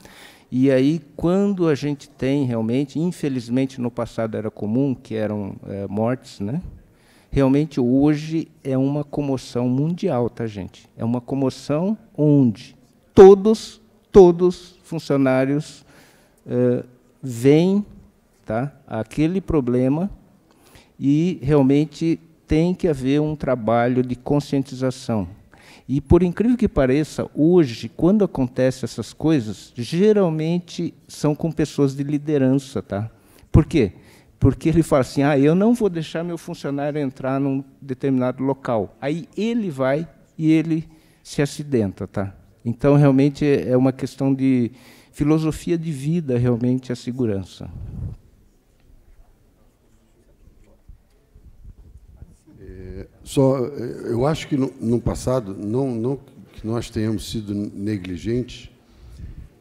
E aí, quando a gente tem realmente, infelizmente no passado era comum que eram é, mortes, né? Realmente hoje é uma comoção mundial, tá, gente? É uma comoção onde todos, todos funcionários é, veem tá, aquele problema e realmente tem que haver um trabalho de conscientização e por incrível que pareça, hoje, quando acontecem essas coisas, geralmente são com pessoas de liderança, tá? Por quê? Porque ele fala assim: "Ah, eu não vou deixar meu funcionário entrar num determinado local". Aí ele vai e ele se acidenta, tá? Então realmente é uma questão de filosofia de vida, realmente a segurança. Só, eh, eu acho que no, no passado, não, não que nós tenhamos sido negligentes,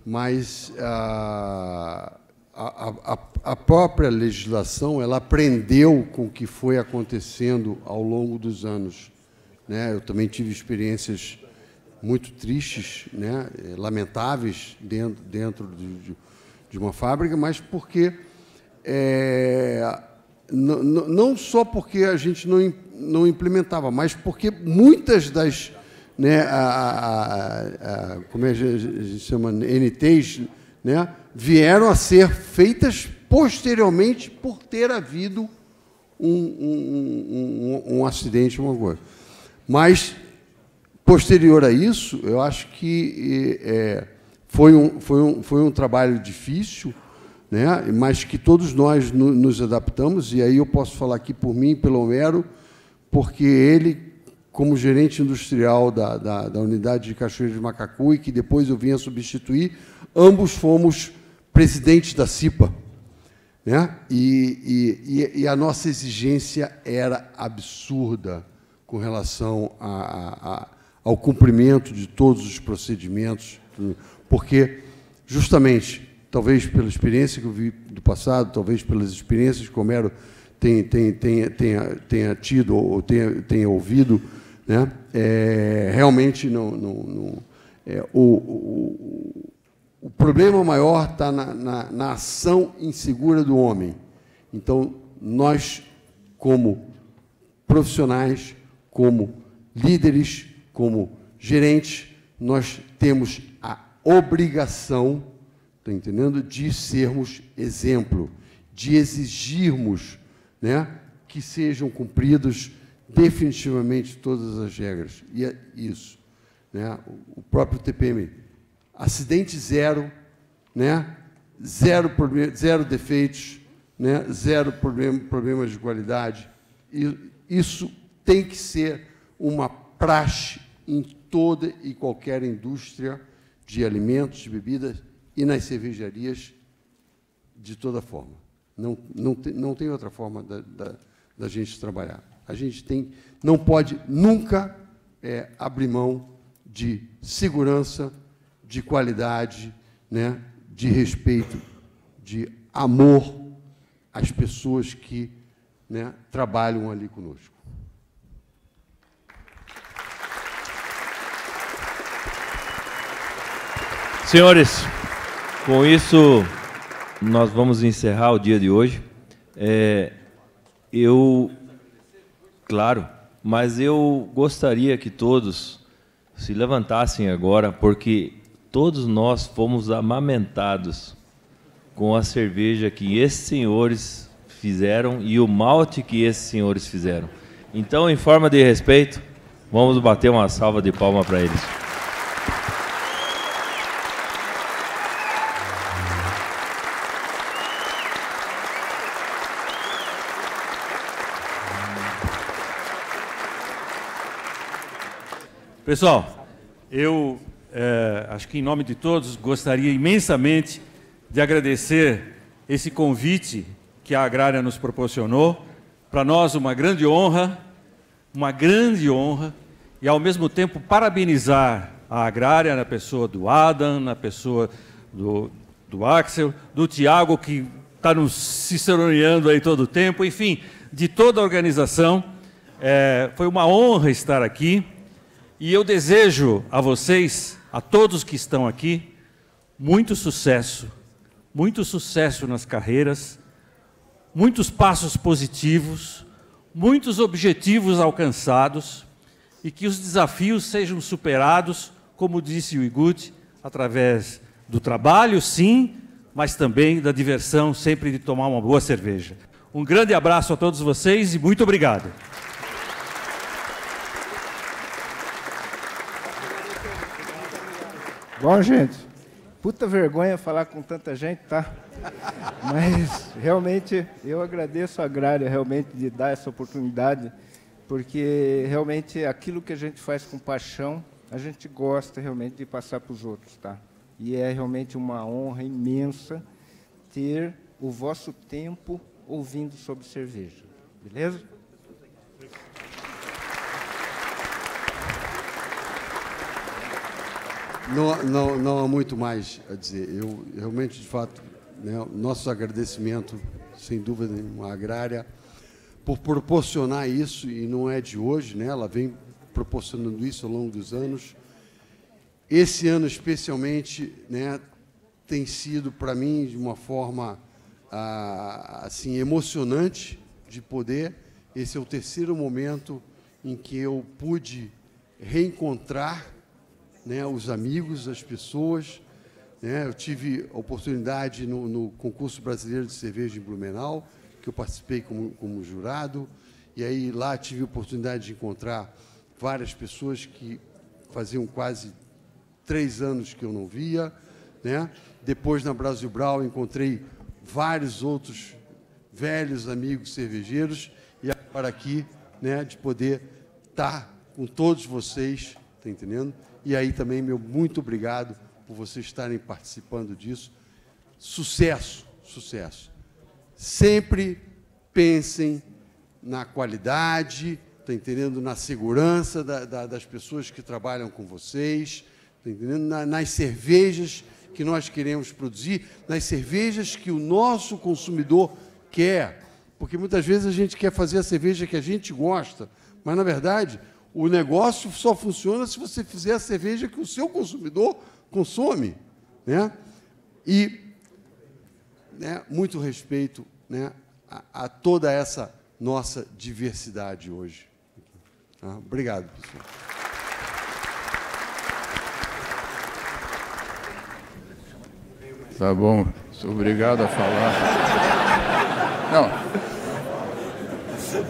mas a, a, a, própria legislação ela aprendeu com o que foi acontecendo ao longo dos anos. Né? Eu também tive experiências muito tristes, né? Eh, lamentáveis dentro, dentro de, de, uma fábrica, mas porque é, não só porque a gente não, não implementava mais, porque muitas das, né, a, a, a, como é a gente chama, NTs, né, vieram a ser feitas posteriormente por ter havido um, um, um, um acidente, uma coisa. Mas, posterior a isso, eu acho que é, foi, um, foi, um, foi um trabalho difícil, né? mas que todos nós no, nos adaptamos, e aí eu posso falar aqui por mim, pelo Homero, porque ele, como gerente industrial da, da, da unidade de Cachoeira de Macacu, e que depois eu vinha substituir, ambos fomos presidentes da CIPA. Né? E, e, e, a nossa exigência era absurda com relação a, a, ao cumprimento de todos os procedimentos, porque, justamente, talvez pela experiência que eu vi do passado, talvez pelas experiências que o Homero tenha, tem, tenha, tenha tido ou tenha, tenha ouvido, né? É, realmente não, não, não é, o, o, o, problema maior está na, na, na ação insegura do homem. Então, nós, como profissionais, como líderes, como gerentes, nós temos a obrigação, está entendendo, de sermos exemplo, de exigirmos né, que sejam cumpridos definitivamente todas as regras. E é isso. Né? O próprio TPM, acidente zero, né? zero, zero defeitos, né? zero problemas de qualidade. E isso tem que ser uma praxe em toda e qualquer indústria de alimentos, de bebidas e nas cervejarias de toda forma. Não, não, te, não tem outra forma da, da, da, gente trabalhar. A gente tem, não pode nunca é, abrir mão de segurança, de qualidade, né, de respeito, de amor às pessoas que né, trabalham ali conosco. Senhores, com isso nós vamos encerrar o dia de hoje. É, eu, claro, mas eu gostaria que todos se levantassem agora, porque todos nós fomos amamentados com a cerveja que esses senhores fizeram e o malte que esses senhores fizeram. Então, em forma de respeito, vamos bater uma salva de palma para eles. Pessoal, eu é, acho que em nome de todos gostaria imensamente de agradecer esse convite que a Agrária nos proporcionou. Para nós, uma grande honra, uma grande honra, e ao mesmo tempo parabenizar a Agrária na pessoa do Adam, na pessoa do, do Axel, do Tiago, que está nos ciceroneando aí todo o tempo, enfim, de toda a organização. É, foi uma honra estar aqui. E eu desejo a vocês, a todos que estão aqui, muito sucesso, muito sucesso nas carreiras, muitos passos positivos, muitos objetivos alcançados e que os desafios sejam superados, como disse o Iguti, através do trabalho, sim, mas também da diversão, sempre de tomar uma boa cerveja. Um grande abraço a todos vocês e muito obrigado. Bom, gente, puta vergonha falar com tanta gente, tá? Mas realmente eu agradeço a Agrária realmente de dar essa oportunidade, porque realmente aquilo que a gente faz com paixão, a gente gosta realmente de passar para os outros, tá? E é realmente uma honra imensa ter o vosso tempo ouvindo sobre cerveja, beleza? Não, não, não há muito mais a dizer. Eu realmente, de fato, né, nosso agradecimento, sem dúvida nenhuma, à Agrária, por proporcionar isso, e não é de hoje, né, ela vem proporcionando isso ao longo dos anos. Esse ano, especialmente, né, tem sido, para mim, de uma forma ah, assim emocionante de poder. Esse é o terceiro momento em que eu pude reencontrar né, os amigos, as pessoas. Né? Eu tive a oportunidade no, no, concurso brasileiro de cerveja em Blumenau, que eu participei como, como jurado, e aí lá tive a oportunidade de encontrar várias pessoas que faziam quase três anos que eu não via. Né? Depois, na Brasil Brau, encontrei vários outros velhos amigos cervejeiros e para aqui, né, de poder estar tá com todos vocês, está entendendo? E aí também, meu muito obrigado por vocês estarem participando disso. Sucesso, sucesso. Sempre pensem na qualidade, está entendendo? Na segurança da, da, das pessoas que trabalham com vocês, tá entendendo? Na, nas cervejas que nós queremos produzir, nas cervejas que o nosso consumidor quer. Porque muitas vezes a gente quer fazer a cerveja que a gente gosta, mas na verdade o negócio só funciona se você fizer a cerveja que o seu consumidor consome. Né? E né, muito respeito né, a, a toda essa nossa diversidade hoje. Tá? obrigado, pessoal. Tá bom, sou obrigado a falar. Não,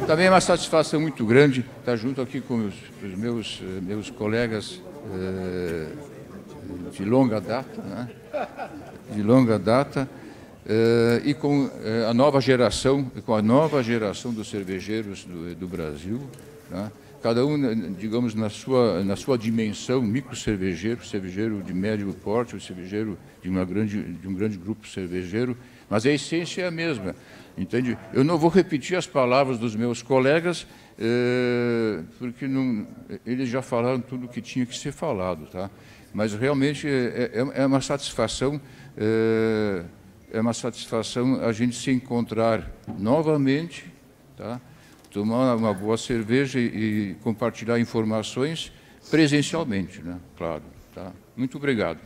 também é uma satisfação muito grande estar junto aqui com os, os meus, eh, meus colegas eh, de longa data, né? de longa data, eh, e com a nova geração, com a nova geração dos cervejeiros do, do Brasil, né? cada um, né, digamos, na sua, na sua dimensão, micro cervejeiro, cervejeiro de médio porte, cervejeiro de, uma grande, de um grande grupo cervejeiro, mas a essência é a mesma, entende? Eu não vou repetir as palavras dos meus colegas, é, porque não, eles já falaram tudo o que tinha que ser falado, tá? Mas realmente é, é, é, é uma satisfação eh, é uma satisfação a gente se encontrar novamente, tá? tomar uma boa cerveja e compartilhar informações presencialmente, né? claro. Tá? Muito obrigado.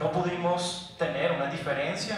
no pudimos tener una diferencia